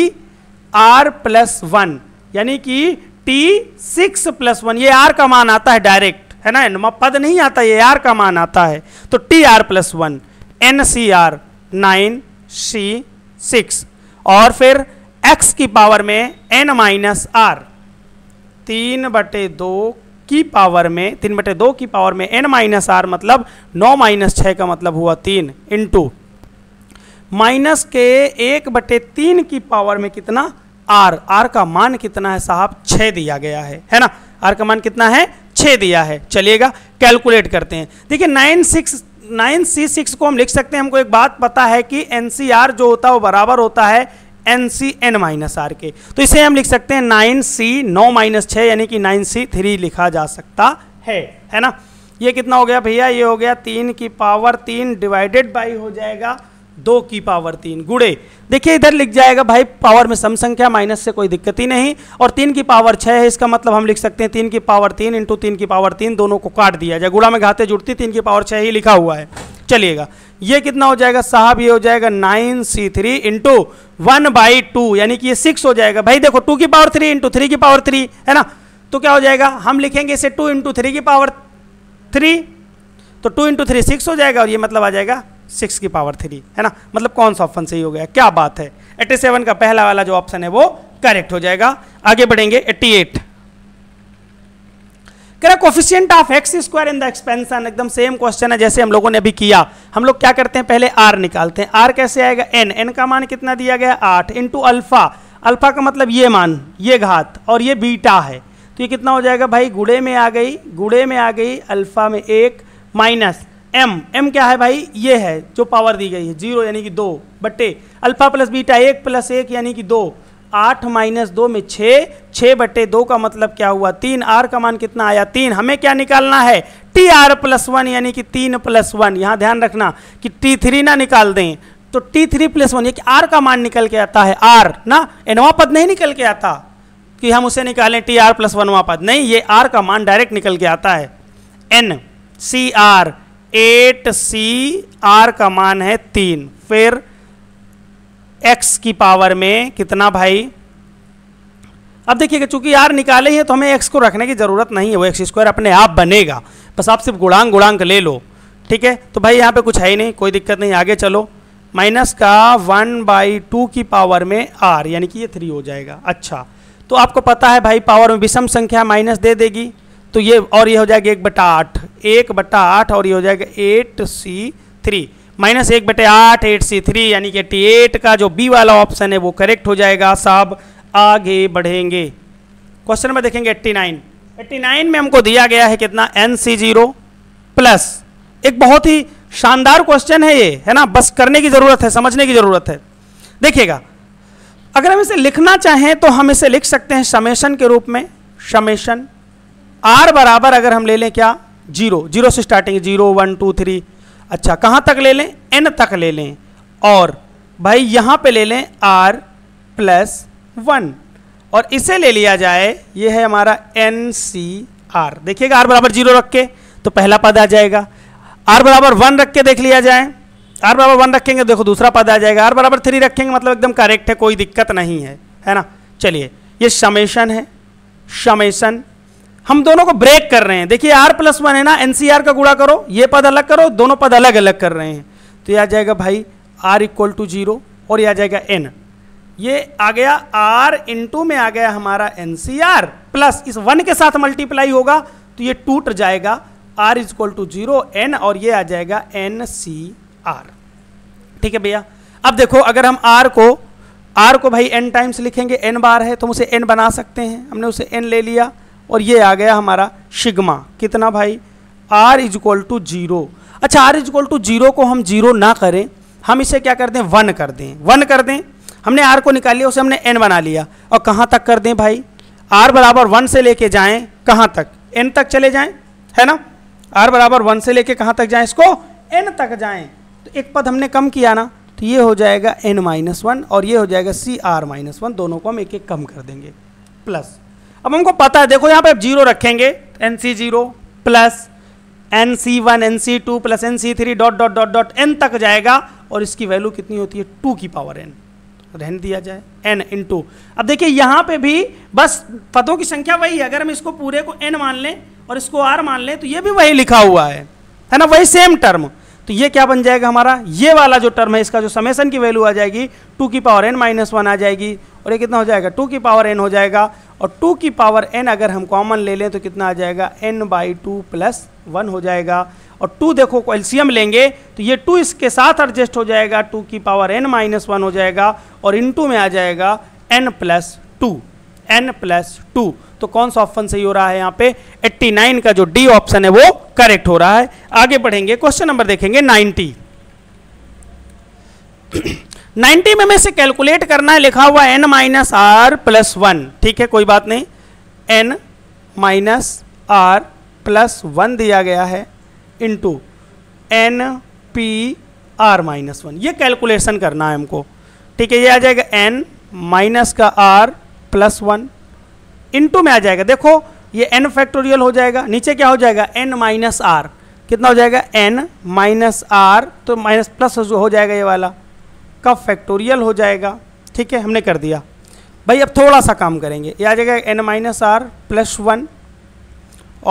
आर प्लस वन यानी कि टी सिक्स प्लस वन ये आर का मान आता है डायरेक्ट है ना एन पद नहीं आता ये आर का मान आता है तो T R plus one N C R nine C six और फिर एक्स की पावर में एन माइनस आर तीन बटे दो की पावर में तीन बटे दो की पावर में एन माइनस आर मतलब नौ माइनस छः का मतलब हुआ तीन इंटू माइनस के एक बटे तीन की पावर में कितना आर आर का मान कितना है साहब छः दिया गया है है ना आर का मान कितना है छः दिया है चलिएगा कैलकुलेट करते हैं देखिए nine six nine C six को हम लिख सकते हैं हमको एक बात पता है कि एन जो होता है वो बराबर होता है N C N minus R के तो इसे हम लिख सकते हैं नाइन सी नौ माइनस छः यानी कि नाइन सी थ्री लिखा जा सकता है है ना ये कितना हो गया भैया ये हो गया तीन की पावर तीन डिवाइडेड बाई हो जाएगा दो की पावर तीन गुड़े देखिए इधर लिख जाएगा भाई पावर में सम संख्या माइनस से कोई दिक्कत ही नहीं और तीन की पावर छः है इसका मतलब हम लिख सकते हैं तीन की पावर तीन इंटू तीन की पावर तीन दोनों को काट दिया जाए गुड़ा में घाते जुड़ती तीन की पावर छः ही लिखा हुआ है चलिएगा ये कितना हो जाएगा साहब ये हो जाएगा nine C three into one by two यानी कि ये सिक्स हो जाएगा भाई देखो टू की पावर थ्री इंटू थ्री की पावर थ्री है ना तो क्या हो जाएगा हम लिखेंगे इसे टू इंटू थ्री की पावर थ्री तो टू इंटू थ्री सिक्स हो जाएगा और ये मतलब आ जाएगा सिक्स की पावर थ्री है ना मतलब कौन सा ऑप्शन सही हो गया क्या बात है एट्टी सेवन का पहला वाला जो ऑप्शन है वो करेक्ट हो जाएगा आगे बढ़ेंगे एट्टी एट कह रहा coefficient of X square in the expansion एकदम सेम क्वेश्चन है जैसे हम लोगों ने अभी किया हम लोग क्या करते हैं पहले आर निकालते हैं आर कैसे आएगा एन एन का मान कितना दिया गया आठ इंटू अल्फा अल्फा का मतलब ये मान ये घात और ये बीटा है तो ये कितना हो जाएगा भाई गुड़े में आ गई गुड़े में आ गई अल्फा में एक माइनस एम एम क्या है भाई ये है जो पावर दी गई है जीरो यानी कि दो बट्टे अल्फा प्लस बीटा एक प्लस एक यानी कि दो आठ माइनस दो में छः छः बटे दो का मतलब क्या हुआ तीन आर का मान कितना आया तीन हमें क्या निकालना है टी आर प्लस वन यानी कि तीन प्लस वन यहाँ ध्यान रखना कि टी थ्री ना निकाल दें तो टी थ्री प्लस वन यानी आर का मान निकल के आता है आर ना एनवा पद नहीं निकल के आता कि हम उसे निकालें टी आर प्लस वनवा पद नहीं ये आर का मान डायरेक्ट निकल के आता है N C R eight C R का मान है तीन फिर एक्स की पावर में कितना भाई अब देखिएगा चूंकि यार निकाले हैं तो हमें एक्स को रखने की ज़रूरत नहीं है वो एक्स स्क्वायर अपने आप बनेगा बस आप सिर्फ गुणांक गुणांक ले लो ठीक है तो भाई यहाँ पे कुछ है ही नहीं कोई दिक्कत नहीं आगे चलो माइनस का वन बाई टू की पावर में आर यानी कि ये थ्री हो जाएगा अच्छा तो आपको पता है भाई पावर में विषम संख्या माइनस दे देगी तो ये और ये हो जाएगा एक बटा आठ एक बटा आठ और ये हो जाएगा एट सी थ्री माइनस एक बटे आठ एट सी थ्री यानी कि एट्टी एट का जो बी वाला ऑप्शन है वो करेक्ट हो जाएगा साहब आगे बढ़ेंगे क्वेश्चन में देखेंगे एट्टी नाइन एट्टी नाइन में हमको दिया गया है कितना एन सी जीरो प्लस एक बहुत ही शानदार क्वेश्चन है ये है ना बस करने की ज़रूरत है समझने की ज़रूरत है देखिएगा अगर हम इसे लिखना चाहें तो हम इसे लिख सकते हैं समेशन के रूप में समेशन आर बराबर अगर हम ले लें क्या जीरो जीरो से starting zero one two three अच्छा कहाँ तक ले लें एन तक ले लें और भाई यहाँ पे ले लें आर प्लस वन और इसे ले लिया जाए ये है हमारा एन सी आर देखिएगा आर बराबर जीरो रख के तो पहला पद आ जाएगा आर बराबर वन रख के देख लिया जाए आर बराबर वन रखेंगे तो देखो दूसरा पद आ जाएगा आर बराबर थ्री रखेंगे मतलब एकदम करेक्ट है कोई दिक्कत नहीं है है ना चलिए ये समेशन है समेशन हम दोनों को ब्रेक कर रहे हैं देखिए आर प्लस वन है ना एनसीआर का गुड़ा करो ये पद अलग करो दोनों पद अलग अलग कर रहे हैं तो यह आ जाएगा भाई आर इक्वल टू जीरो और यह आ जाएगा एन ये आ गया आर इंटू में आ गया हमारा एन सी आर प्लस इस वन के साथ मल्टीप्लाई होगा तो ये टूट जाएगा R is equal to zero N और ये आ जाएगा एन सी आर ठीक है भैया अब देखो अगर हम आर को आर को भाई एन टाइम्स लिखेंगे एन बार है तो हम उसे एन बना सकते हैं हमने उसे एन ले लिया और ये आ गया हमारा शिग्मा कितना भाई R is equal to zero अच्छा R is equal to zero को हम जीरो ना करें हम इसे क्या कर दें वन कर दें वन कर दें हमने आर को निकाल लिया उसे हमने एन बना लिया और कहाँ तक कर दें भाई आर बराबर वन से लेके जाएं कहाँ तक एन तक चले जाएं है ना आर बराबर वन से लेके कहाँ तक जाएं इसको एन तक जाएं तो एक पद हमने कम किया ना तो ये हो जाएगा एन माइनस वन और ये हो जाएगा सी आर माइनस वन दोनों को हम एक एक कम कर देंगे प्लस अब हमको पता है देखो यहाँ पे आप जीरो रखेंगे N C zero plus N C one N C two plus N C three dot dot dot dot N तक जाएगा और इसकी वैल्यू कितनी होती है टू की पावर एन रहने दिया जाए एन इन टू अब देखिए यहाँ पे भी बस पदों की संख्या वही है अगर हम इसको पूरे को एन मान लें और इसको आर मान लें तो ये भी वही लिखा हुआ है है ना वही सेम टर्म तो ये क्या बन जाएगा हमारा ये वाला जो टर्म है इसका जो समेसन की वैल्यू आ जाएगी टू की पावर एन माइनस वन आ जाएगी और ये कितना हो जाएगा टू की पावर एन हो जाएगा और टू की पावर एन अगर हम कॉमन ले लें तो कितना आ जाएगा N by two plus one हो जाएगा और टू देखो एल्सियम लेंगे तो ये टू इसके साथ एडजस्ट हो जाएगा टू की पावर एन माइनस वन हो जाएगा और इन टू में आ जाएगा N plus two N plus two तो कौन सा ऑप्शन सही हो रहा है यहां पे 89 का जो डी ऑप्शन है वो करेक्ट हो रहा है आगे बढ़ेंगे क्वेश्चन नंबर देखेंगे 90 90 में से कैलकुलेट करना है लिखा हुआ N minus R plus one ठीक है कोई बात नहीं N minus R plus one दिया गया है two N P R minus one ये कैलकुलेशन करना है हमको ठीक है ये आ जाएगा एन माइनस का आर प्लस वन इंटू में आ जाएगा देखो ये n फैक्टोरियल हो जाएगा नीचे क्या हो जाएगा n माइनस आर कितना हो जाएगा n माइनस आर तो माइनस प्लस हो जाएगा ये वाला का फैक्टोरियल हो जाएगा ठीक है हमने कर दिया भाई अब थोड़ा सा काम करेंगे ये आ जाएगा n minus R plus one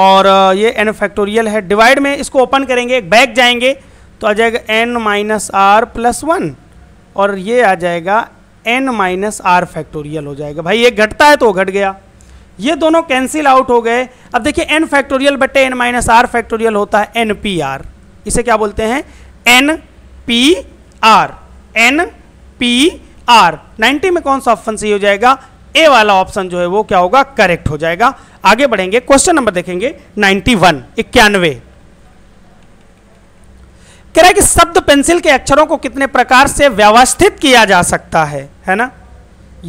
और ये n फैक्टोरियल है डिवाइड में इसको ओपन करेंगे बैक जाएंगे तो आ जाएगा n minus R plus one और ये आ जाएगा एन माइनस आर फैक्टोरियल हो जाएगा भाई ये घटता है तो घट गया ये दोनों कैंसिल आउट हो गए अब देखिए एन फैक्टोरियल बटे एन माइनस आर फैक्टोरियल होता है एन पी आर इसे क्या बोलते हैं N P R N P R ninety में कौन सा ऑप्शन सही हो जाएगा ए वाला ऑप्शन जो है वो क्या होगा करेक्ट हो जाएगा आगे बढ़ेंगे क्वेश्चन नंबर देखेंगे नाइन्टी वन इक्यानवे कह रहा है कि शब्द पेंसिल के अक्षरों को कितने प्रकार से व्यवस्थित किया जा सकता है है ना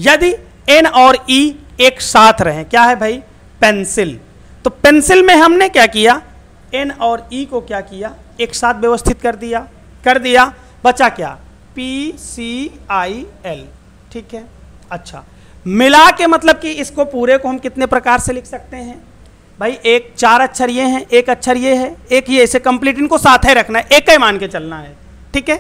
यदि एन और ई e एक साथ रहे क्या है भाई पेंसिल तो पेंसिल में हमने क्या किया एन और ई e को क्या किया एक साथ व्यवस्थित कर दिया कर दिया बचा क्या पी सी आई एल ठीक है अच्छा मिला के मतलब कि इसको पूरे को हम कितने प्रकार से लिख सकते हैं भाई एक चार अक्षर ये हैं एक अक्षर ये है एक ये इसे कंप्लीट इनको साथ ही रखना है एक ही मान के चलना है ठीक है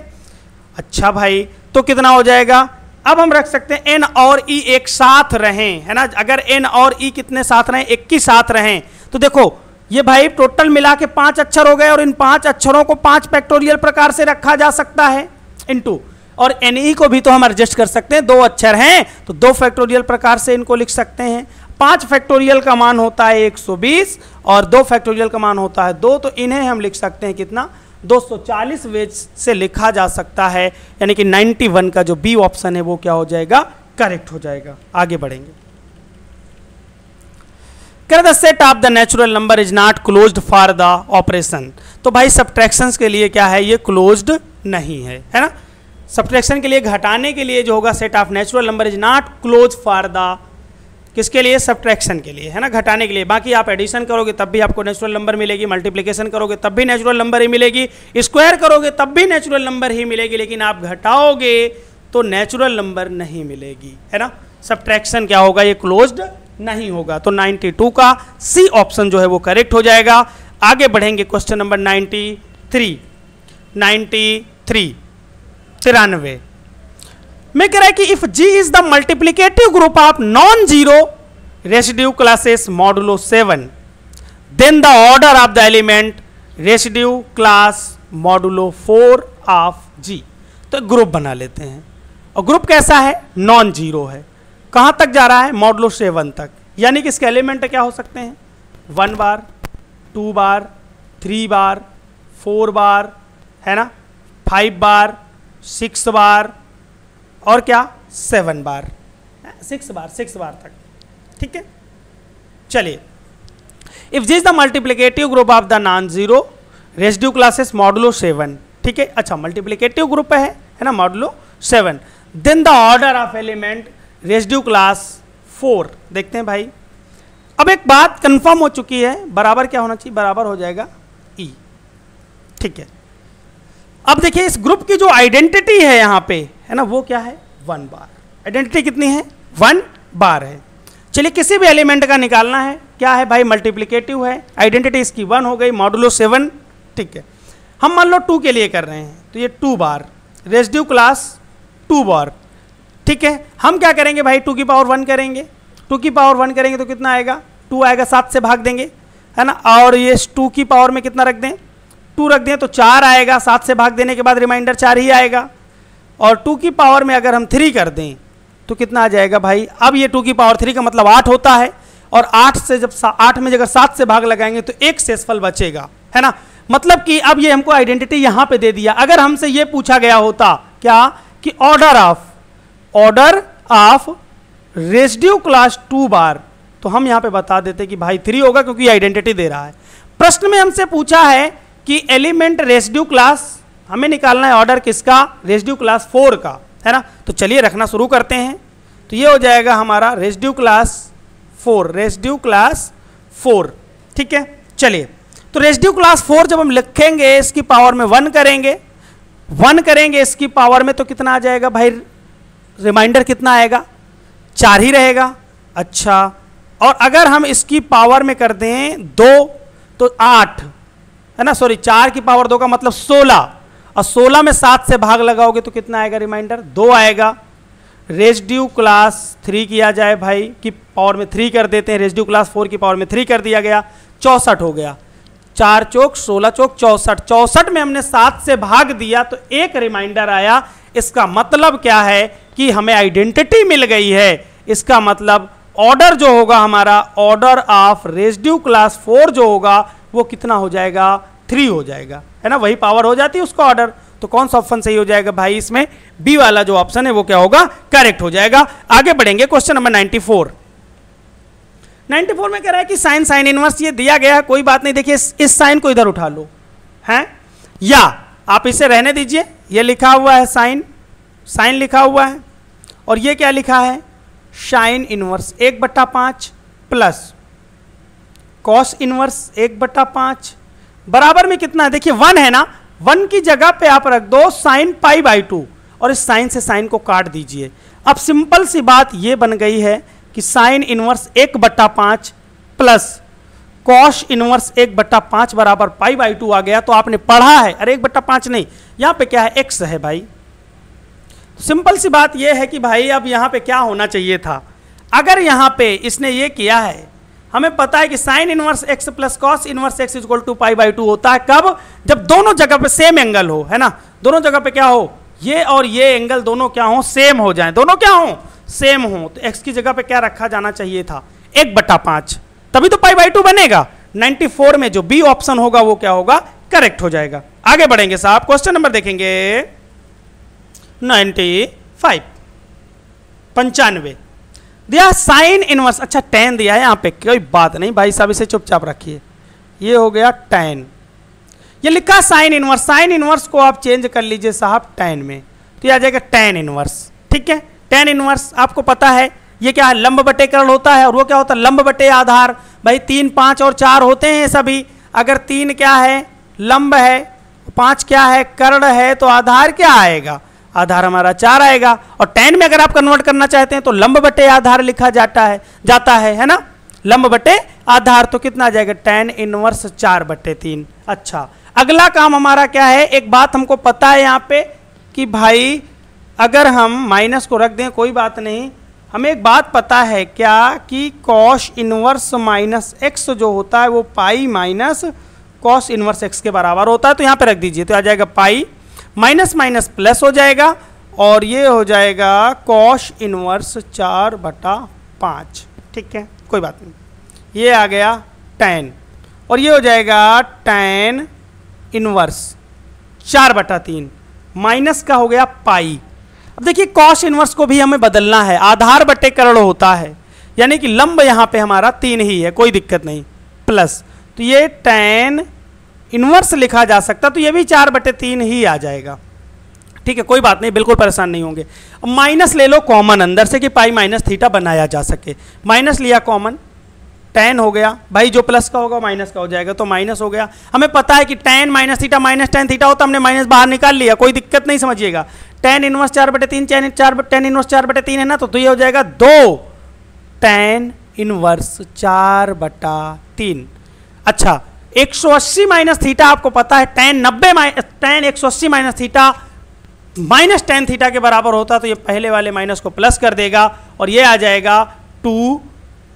अच्छा भाई तो कितना हो जाएगा अब हम रख सकते हैं एन और ई e एक साथ रहें है ना अगर एन और ई e कितने साथ रहें इक्कीस साथ रहें तो देखो ये भाई टोटल मिला के पांच अक्षर हो गए और इन पांच अक्षरों को पांच फैक्टोरियल प्रकार से रखा जा सकता है इनटू और एन ई e को भी तो हम एडजस्ट कर सकते हैं दो अक्षर हैं तो दो फैक्टोरियल प्रकार से इनको लिख सकते हैं पांच फैक्टोरियल का मान होता है 120 और दो फैक्टोरियल का मान होता है दो तो इन्हें हम लिख सकते हैं कितना 240 वेज से लिखा जा सकता है यानी कि 91 का जो बी ऑप्शन है वो क्या हो जाएगा करेक्ट हो जाएगा आगे बढ़ेंगे कर the set of the natural number is not close for the operation तो भाई सब्ट्रैक्शन के लिए क्या है ये क्लोज नहीं है है ना सब्ट्रैक्शन के लिए घटाने के लिए जो होगा set of natural number is not close for the किसके लिए सब्ट्रैक्शन के लिए है ना घटाने के लिए बाकी आप एडिशन करोगे तब भी आपको नेचुरल नंबर मिलेगी मल्टीप्लिकेशन करोगे तब भी नेचुरल नंबर ही मिलेगी स्क्वायर करोगे तब भी नेचुरल नंबर ही मिलेगी लेकिन आप घटाओगे तो नेचुरल नंबर नहीं मिलेगी है ना सब्ट्रैक्शन क्या होगा ये क्लोज्ड नहीं होगा तो 92 का सी ऑप्शन जो है वो करेक्ट हो जाएगा आगे बढ़ेंगे क्वेश्चन नंबर 93 93 तिरानवे मैं कह रहा है कि if G is the multiplicative group of non zero residue classes modulo seven then the order of the element residue class modulo four of G तो ग्रुप बना लेते हैं और ग्रुप कैसा है नॉन जीरो है कहाँ तक जा रहा है मॉडलो सेवन तक यानी कि इसके एलिमेंट क्या हो सकते हैं one bar two bar three bar four bar है ना फाइव बार सिक्स बार और क्या seven bar six bar six bar तक ठीक है चलिए if this the multiplicative group of the non zero residue classes modulo seven ठीक है अच्छा मल्टीप्लीकेटिव ग्रुप है है ना modulo seven then the order of element residue class four देखते हैं भाई अब एक बात कंफर्म हो चुकी है बराबर क्या होना चाहिए बराबर हो जाएगा ई e. ठीक है अब देखिए इस ग्रुप की जो आइडेंटिटी है यहाँ पे है ना वो क्या है वन बार आइडेंटिटी कितनी है वन बार है चलिए किसी भी एलिमेंट का निकालना है क्या है भाई मल्टीप्लीकेटिव है आइडेंटिटी इसकी वन हो गई मॉडुलो सेवन ठीक है हम मान लो टू के लिए कर रहे हैं तो ये two bar residue class two bar ठीक है हम क्या करेंगे भाई टू की पावर वन करेंगे टू की पावर वन करेंगे तो कितना आएगा टू आएगा सात से भाग देंगे है ना और ये टू की पावर में कितना रख दें टू रख दें तो चार आएगा सात से भाग देने के बाद रिमाइंडर चार ही आएगा और टू की पावर में अगर हम थ्री कर दें तो कितना आ जाएगा भाई अब ये टू की पावर थ्री का मतलब आठ होता है और आठ से जब आठ में जगह सात से भाग लगाएंगे तो एक सेसफल बचेगा है ना मतलब कि अब ये हमको आइडेंटिटी यहाँ पे दे दिया अगर हमसे ये पूछा गया होता क्या कि order of order of residue class two bar तो हम यहां पे बता देते कि भाई थ्री होगा क्योंकि आइडेंटिटी दे रहा है प्रश्न में हमसे पूछा है कि एलिमेंट रेसड्यू क्लास हमें निकालना है ऑर्डर किसका रेसड्यू क्लास फोर का है ना तो चलिए रखना शुरू करते हैं तो ये हो जाएगा हमारा residue class four residue class four ठीक है चलिए तो रेसड्यू क्लास फोर जब हम लिखेंगे इसकी पावर में वन करेंगे वन करेंगे इसकी पावर में तो कितना आ जाएगा भाई रिमाइंडर कितना आएगा चार ही रहेगा अच्छा और अगर हम इसकी पावर में कर दें दो तो आठ है ना सॉरी चार की पावर दो का मतलब सोलह और सोलह में सात से भाग लगाओगे तो कितना आएगा रिमाइंडर दो आएगा रेजड्यू क्लास थ्री किया जाए भाई की पावर में थ्री कर देते हैं रेजड्यू क्लास फोर की पावर में थ्री कर दिया गया चौसठ हो गया चार चौक सोलह चौक चौसठ चौसठ में हमने सात से भाग दिया तो एक रिमाइंडर आया इसका मतलब क्या है कि हमें आइडेंटिटी मिल गई है इसका मतलब ऑर्डर जो होगा हमारा order of residue class four जो होगा वो कितना हो जाएगा थ्री हो जाएगा है ना वही पावर हो जाती है उसका ऑर्डर तो कौन सा ऑप्शन सही हो जाएगा भाई इसमें बी वाला जो ऑप्शन है वो क्या होगा करेक्ट हो जाएगा आगे बढ़ेंगे क्वेश्चन नंबर 94 94 में कह रहा है कि साइन साइन इनवर्स ये दिया गया है कोई बात नहीं देखिए इस, साइन को इधर उठा लो है या आप इसे रहने दीजिए ये लिखा हुआ है साइन साइन लिखा हुआ है और ये क्या लिखा है साइन इनवर्स एक बट्टा पांच प्लस कॉस इनवर्स एक बट्टा पांच बराबर में कितना है देखिए वन है ना वन की जगह पे आप रख दो साइन पाई बाई टू और इस साइन से साइन को काट दीजिए अब सिंपल सी बात ये बन गई है कि साइन इनवर्स एक बट्टा पांच प्लस कॉश इनवर्स एक बट्टा पांच बराबर पाई बाई टू आ गया तो आपने पढ़ा है अरे एक बट्टा पांच नहीं यहाँ पे क्या है एक्स है भाई सिंपल सी बात यह है कि भाई अब यहां पे क्या होना चाहिए था अगर यहां पे इसने ये किया है हमें पता है कि sine inverse x plus cos inverse x is to pi by two होता है कब जब दोनों जगह पे सेम एंगल हो है ना दोनों जगह पे क्या हो ये और ये एंगल दोनों क्या हो सेम हो जाए दोनों क्या हो सेम हो तो एक्स की जगह पे क्या रखा जाना चाहिए था एक बटा पांच तभी तो पाई बाई टू बनेगा 94 में जो बी ऑप्शन होगा वो क्या होगा करेक्ट हो जाएगा आगे बढ़ेंगे साहब क्वेश्चन नंबर देखेंगे 95 पंचानवे दिया साइन इनवर्स अच्छा टेन दिया है यहाँ पे कोई बात नहीं भाई साहब इसे चुपचाप रखिए ये हो गया टेन ये लिखा साइन इनवर्स साइन इनवर्स को आप चेंज कर लीजिए साहब टेन में तो ये आ जाएगा टेन इनवर्स ठीक है टेन इनवर्स आपको पता है ये क्या है लंब बटेकरण होता है और वो क्या होता है लंब बटे आधार भाई तीन पाँच और चार होते हैं सभी अगर तीन क्या है लंब है पाँच क्या है कर्ण है तो आधार क्या आएगा आधार हमारा चार आएगा और टेन में अगर आप कन्वर्ट करना चाहते हैं तो लंब बटे आधार लिखा जाता है जाता है है ना लंब बटे आधार तो कितना आ जाएगा टेन इनवर्स चार बटे तीन अच्छा अगला काम हमारा क्या है एक बात हमको पता है यहाँ पे कि भाई अगर हम माइनस को रख दें कोई बात नहीं हमें एक बात पता है क्या कि कॉश इनवर्स माइनस एक्स जो होता है वो pi minus cos inverse x के बराबर होता है तो यहाँ पे रख दीजिए तो आ जाएगा पाई माइनस माइनस प्लस हो जाएगा और ये हो जाएगा कॉश इनवर्स चार बटा पाँच ठीक है कोई बात नहीं ये आ गया टेन और ये हो जाएगा टेन इनवर्स चार बटा तीन माइनस का हो गया पाई अब देखिए कॉश इनवर्स को भी हमें बदलना है आधार बटे करण होता है यानी कि लंब यहाँ पे हमारा तीन ही है कोई दिक्कत नहीं प्लस तो ये टेन इन्वर्स लिखा जा सकता तो ये भी चार बटे तीन ही आ जाएगा ठीक है कोई बात नहीं बिल्कुल परेशान नहीं होंगे माइनस ले लो कॉमन अंदर से कि पाई माइनस थीटा बनाया जा सके माइनस लिया कॉमन टेन हो गया भाई जो प्लस का होगा माइनस का हो जाएगा तो माइनस हो गया हमें पता है कि tan minus theta minus tan theta हो तो हमने माइनस बाहर निकाल लिया कोई दिक्कत नहीं समझिएगा टेन इनवर्स चार बटे तीन चैन चार टेन इनवर्स चार बटे तीन है ना तो, तो ये हो जाएगा दो टेन इनवर्स चार बटा तीन अच्छा 180 माइनस थीटा आपको पता है टेन नब्बे टेन एक सौ अस्सी minus theta minus tan theta के बराबर होता तो ये पहले वाले माइनस को प्लस कर देगा और ये आ जाएगा टू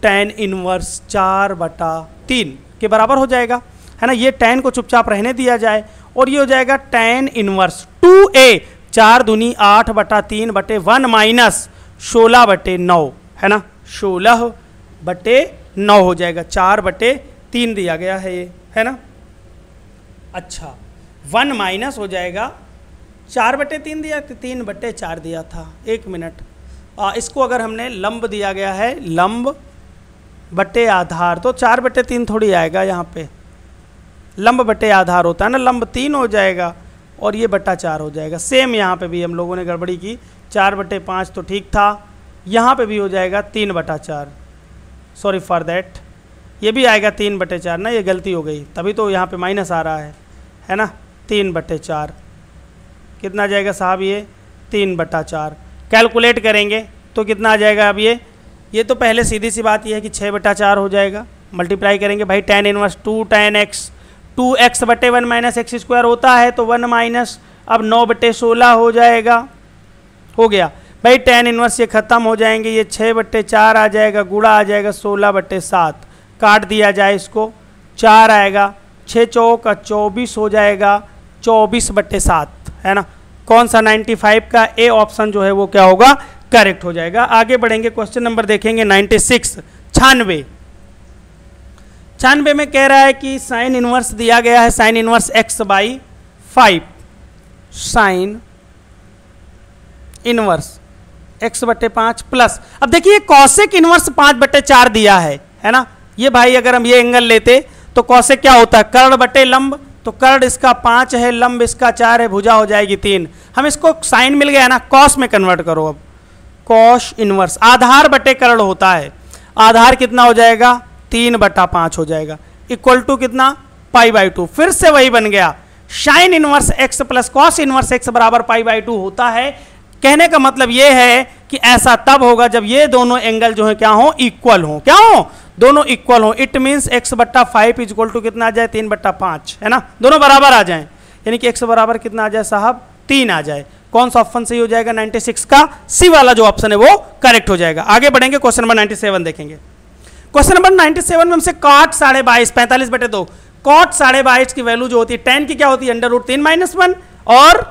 टेन इनवर्स चार बटा तीन के बराबर हो जाएगा है ना ये टेन को चुपचाप रहने दिया जाए और ये हो जाएगा टेन इनवर्स टू ए चार दूनी आठ बटा तीन बटे वन माइनस सोलह बटे नौ है ना सोलह बटे नौ हो जाएगा चार बटे तीन दिया गया है ये है ना अच्छा वन माइनस हो जाएगा चार बटे तीन दिया तीन बटे चार दिया था एक मिनट आ, इसको अगर हमने लंब दिया गया है लंब बटे आधार तो चार बटे तीन थोड़ी आएगा यहाँ पे लंब बटे आधार होता है ना लंब तीन हो जाएगा और ये बटा चार हो जाएगा सेम यहाँ पे भी हम लोगों ने गड़बड़ी की चार बटे पाँच तो ठीक था यहाँ पे भी हो जाएगा तीन बटा चार सॉरी फॉर दैट ये भी आएगा तीन बटे चार ना ये गलती हो गई तभी तो यहाँ पे माइनस आ रहा है है ना तीन बटे चार कितना आ जाएगा साहब ये तीन बटा चार कैलकुलेट करेंगे तो कितना आ जाएगा अब ये ये तो पहले सीधी सी बात ये है कि छः बटा चार हो जाएगा मल्टीप्लाई करेंगे भाई tan inverse two tan x two x बटे वन माइनस एक्स स्क्वायर होता है तो वन माइनस अब नौ बटे सोलह हो जाएगा हो गया भाई टेन इनवर्स ये ख़त्म हो जाएंगे ये छः बटे चार आ जाएगा गुड़ा आ जाएगा सोलह बटे सात काट दिया जाए इसको चार आएगा छः चौक का चौबीस हो जाएगा चौबीस बट्टे सात है ना कौन सा फाइव का ए ऑप्शन जो है वो क्या होगा करेक्ट हो जाएगा आगे बढ़ेंगे क्वेश्चन नंबर देखेंगे नाइन्टी सिक्स छानवे छानवे में कह रहा है कि साइन इनवर्स दिया गया है sine inverse x by five sine inverse x बटे पाँच प्लस अब देखिए कौशिक इनवर्स पाँच बटे चार दिया है है ना ये भाई अगर हम ये एंगल लेते तो कौशिक क्या होता कर्ण बटे लंब तो कर्ण इसका पाँच है लंब इसका चार है भुजा हो जाएगी तीन हम इसको साइन मिल गया ना कॉस में कन्वर्ट करो अब कॉश इनवर्स आधार बटे कर्ण होता है आधार कितना हो जाएगा तीन बटा पाँच हो जाएगा इक्वल टू कितना पाई बाई टू फिर से वही बन गया sine inverse x plus cos inverse x बराबर पाई बाई टू होता है कहने का मतलब यह है कि ऐसा तब होगा जब ये दोनों एंगल जो है क्या हो इक्वल हो क्या हो दोनों इक्वल हो इट मीन्स एक्स बट्टा फाइव इज इक्वल टू कितना आ जाए तीन बट्टा पाँच है ना दोनों बराबर आ जाए यानी कि एक्स बराबर कितना आ जाए साहब तीन आ जाए कौन सा ऑप्शन सही हो जाएगा 96 का सी वाला जो ऑप्शन है वो करेक्ट हो जाएगा आगे बढ़ेंगे क्वेश्चन नंबर 97 देखेंगे क्वेश्चन नंबर सेवन में हमसे कॉट साढ़े बाईस पैंतालीस बटे दो कॉट साढ़े बाईस की वैल्यू जो होती है टेन की क्या होती है अंडर रूट तीन माइनस वन और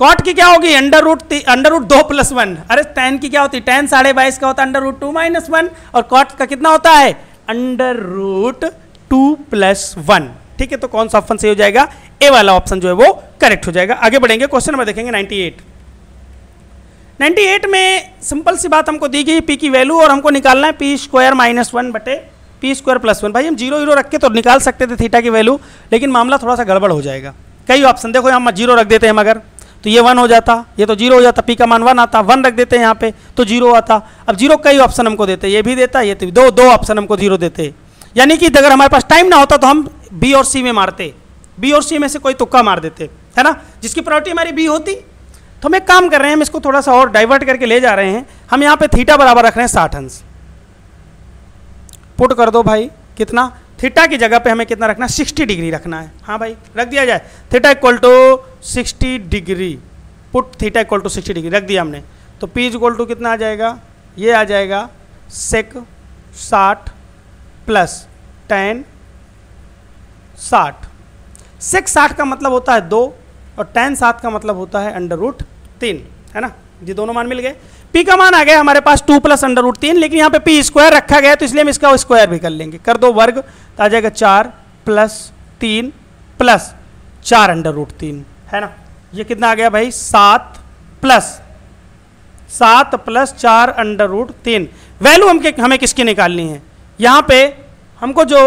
कॉट की क्या होगी अंडर रूट अंडर रूट दो प्लस वन अरे टेन की क्या होती टेन साढ़े बाईस का होता है under root two minus one और कॉट का कितना होता है under root two plus one ठीक है तो कौन सा ऑप्शन सही हो जाएगा ए वाला ऑप्शन जो है वो करेक्ट हो जाएगा आगे बढ़ेंगे क्वेश्चन नंबर देखेंगे एट 98 एट में सिंपल सी बात हमको दी गई पी की वैल्यू और हमको निकालना है पी स्क्वायर माइनस वन बटे पी स्क्वायर प्लस वन भाई हम जीरो जीरो रख के तो निकाल सकते थे थीटा की वैल्यू लेकिन मामला थोड़ा सा गड़बड़ हो जाएगा कई ऑप्शन देखो हम जीरो रख देते हैं मगर तो ये वन हो जाता ये तो जीरो हो जाता पी का मान वन आता वन रख देते हैं यहाँ पे तो जीरो आता अब जीरो कई ऑप्शन हमको देते ये भी देता ये तो दो दो ऑप्शन हमको जीरो देते यानी कि अगर हमारे पास टाइम ना होता तो हम बी और सी में मारते बी और सी में से कोई तुक्का मार देते है ना जिसकी प्रायोरिटी हमारी बी होती तो हम एक काम कर रहे हैं हम इसको थोड़ा सा और डाइवर्ट करके ले जा रहे हैं हम यहाँ पे थीटा बराबर रख रहे हैं साठ अंश पुट कर दो भाई कितना थीटा की जगह पे हमें कितना रखना है सिक्सटी डिग्री रखना है हाँ भाई रख दिया जाए theta equal to sixty degree put theta equal to sixty degree रख दिया हमने तो पी इज इक्वल टू कितना आ जाएगा ये आ जाएगा सेक साठ प्लस टेन साठ सेक साठ का मतलब होता है दो और टेन साठ का मतलब होता है अंडर रूट तीन है ना ये दोनों मान मिल गए पी का मान आ गया हमारे पास टू प्लस अंडर रूट तीन लेकिन यहाँ पे पी स्क्वायर रखा गया तो इसलिए हम इसका स्क्वायर भी कर लेंगे कर दो वर्ग तो आ जाएगा चार प्लस तीन प्लस चार अंडर रूट तीन है ना ये कितना आ गया भाई सात प्लस सात प्लस चार अंडर रूट तीन वैल्यू हम हमें किसकी निकालनी है यहाँ पे हमको जो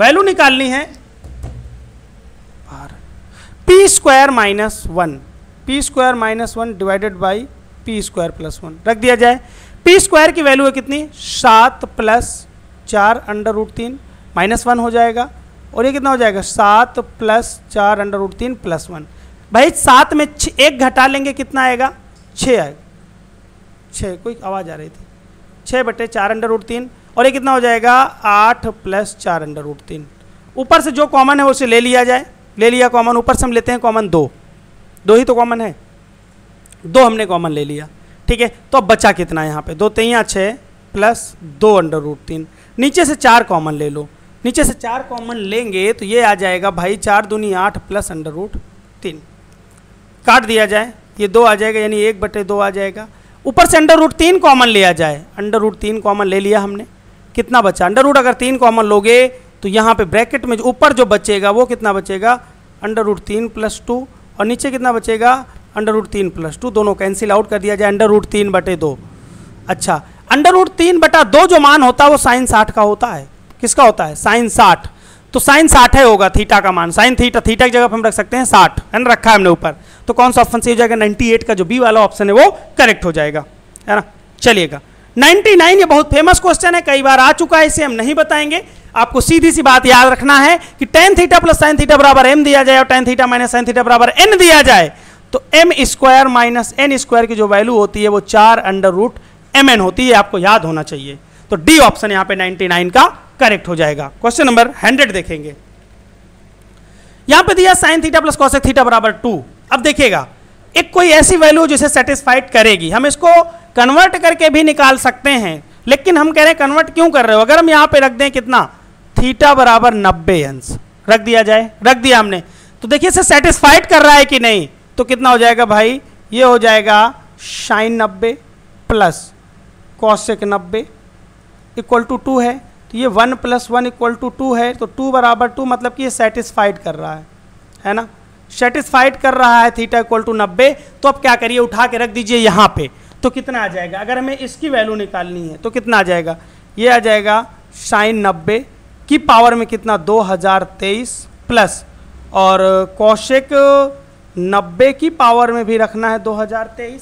वैल्यू निकालनी है p square minus one p square minus one divided by p square plus one रख दिया जाए पी स्क्वायर की वैल्यू है कितनी सात प्लस चार अंडर रूट तीन माइनस वन हो जाएगा और ये कितना हो जाएगा सात प्लस चार अंडर रूट तीन प्लस वन भाई सात में छ एक घटा लेंगे कितना आएगा छः आएगा छः कोई आवाज़ आ रही थी छः बटे चार अंडर रूट तीन और ये कितना हो जाएगा आठ प्लस चार अंडर रूट तीन ऊपर से जो कॉमन है उसे ले लिया जाए ले लिया कॉमन ऊपर से हम लेते हैं कॉमन दो दो ही तो कॉमन है दो हमने कॉमन ले लिया ठीक है तो अब बचा कितना है यहाँ पे दो तेइयाँ छः प्लस दो अंडर रूट तीन नीचे से चार कॉमन ले लो नीचे से चार कॉमन लेंगे तो ये आ जाएगा भाई चार दूनी आठ प्लस अंडर रूट तीन काट दिया जाए ये दो आ जाएगा यानी एक बटे दो आ जाएगा ऊपर से अंडर रूट तीन कॉमन लिया जाए अंडर रूट तीन कॉमन ले लिया हमने कितना बचा अंडर रूट अगर तीन कॉमन लोगे तो यहाँ पे ब्रैकेट में ऊपर जो, जो बचेगा वो कितना बचेगा अंडर रूट तीन प्लस टू और नीचे कितना बचेगा अंडर रूट तीन प्लस टू दोनों कैंसिल आउट कर दिया जाए अंडर रूट तीन बटे दो अच्छा अंडर रूट तीन बटा दो जो मान होता है वो साइन साठ का होता है किसका होता है साइन साठ तो साइन साठ है होगा थीटा का मान साइन थीटा थीटा की जगह पर हम रख सकते हैं साठ है ना रखा है हमने ऊपर तो कौन सा ऑप्शन सही हो जाएगा 98 का जो बी वाला ऑप्शन है वो करेक्ट हो जाएगा है ना चलिएगा 99 ये बहुत फेमस क्वेश्चन है कई बार आ चुका है इसे हम नहीं बताएंगे आपको सीधी सी बात याद रखना है कि tan theta plus sine theta बराबर एम दिया जाए और tan theta minus sine theta बराबर एन दिया जाए तो m square minus n square की जो वैल्यू होती है वो चार अंडर रूट एम एन होती है आपको याद होना चाहिए तो डी ऑप्शन यहां पे 99 का करेक्ट हो जाएगा क्वेश्चन नंबर 100 देखेंगे यहां पे दिया sine theta plus cosec theta बराबर टू अब देखिएगा एक कोई ऐसी वैल्यू जिसे सेटिस्फाइड करेगी हम इसको कन्वर्ट करके भी निकाल सकते हैं लेकिन हम कह रहे हैं कन्वर्ट क्यों कर रहे हो अगर हम यहां पर रख दें कितना थीटा बराबर नब्बे अंश रख दिया जाए रख दिया हमने तो देखिए इसे सेटिस्फाइड कर रहा है कि नहीं तो कितना हो जाएगा भाई ये हो जाएगा शाइन नब्बे प्लस कौशिक नब्बे इक्वल टू टू है तो ये one plus one equal to two है तो टू बराबर टू मतलब कि ये सेटिस्फाइड कर रहा है है ना सेटिस्फाइड कर रहा है थीटा इक्वल टू नब्बे तो अब क्या करिए उठा के रख दीजिए यहाँ पे तो कितना आ जाएगा अगर हमें इसकी वैल्यू निकालनी है तो कितना आ जाएगा ये आ जाएगा शाइन नब्बे की पावर में कितना दो हज़ार तेईस प्लस और कौशिक नब्बे की पावर में भी रखना है 2023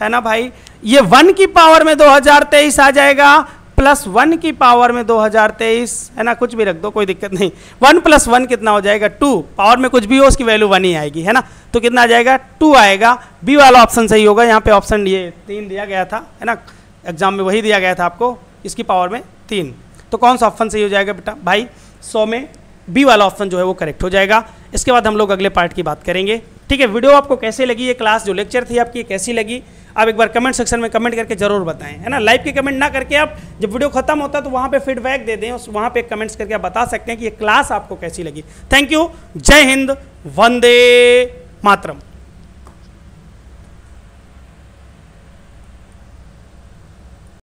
है ना भाई ये वन की पावर में 2023 आ जाएगा प्लस वन की पावर में 2023 है ना कुछ भी रख दो कोई दिक्कत नहीं वन प्लस वन कितना हो जाएगा टू पावर में कुछ भी हो उसकी वैल्यू वन ही आएगी है ना तो कितना आ जाएगा टू आएगा बी वाला ऑप्शन सही होगा यहाँ पे ऑप्शन ये तीन दिया गया था है ना एग्जाम में वही दिया गया था आपको इसकी पावर में तीन तो कौन सा ऑप्शन सही हो जाएगा बेटा भाई सौ में बी वाला ऑप्शन जो है वो करेक्ट हो जाएगा इसके बाद हम लोग अगले पार्ट की बात करेंगे ठीक है वीडियो आपको कैसे लगी ये क्लास जो लेक्चर थी आपकी कैसी लगी आप एक बार कमेंट सेक्शन में कमेंट करके जरूर बताएं है ना लाइव के कमेंट ना करके आप जब वीडियो खत्म होता है तो वहां पे फीडबैक दे दें उस वहां पे कमेंट्स करके आप बता सकते हैं कि ये क्लास आपको कैसी लगी थैंक यू जय हिंद वंदे मातरम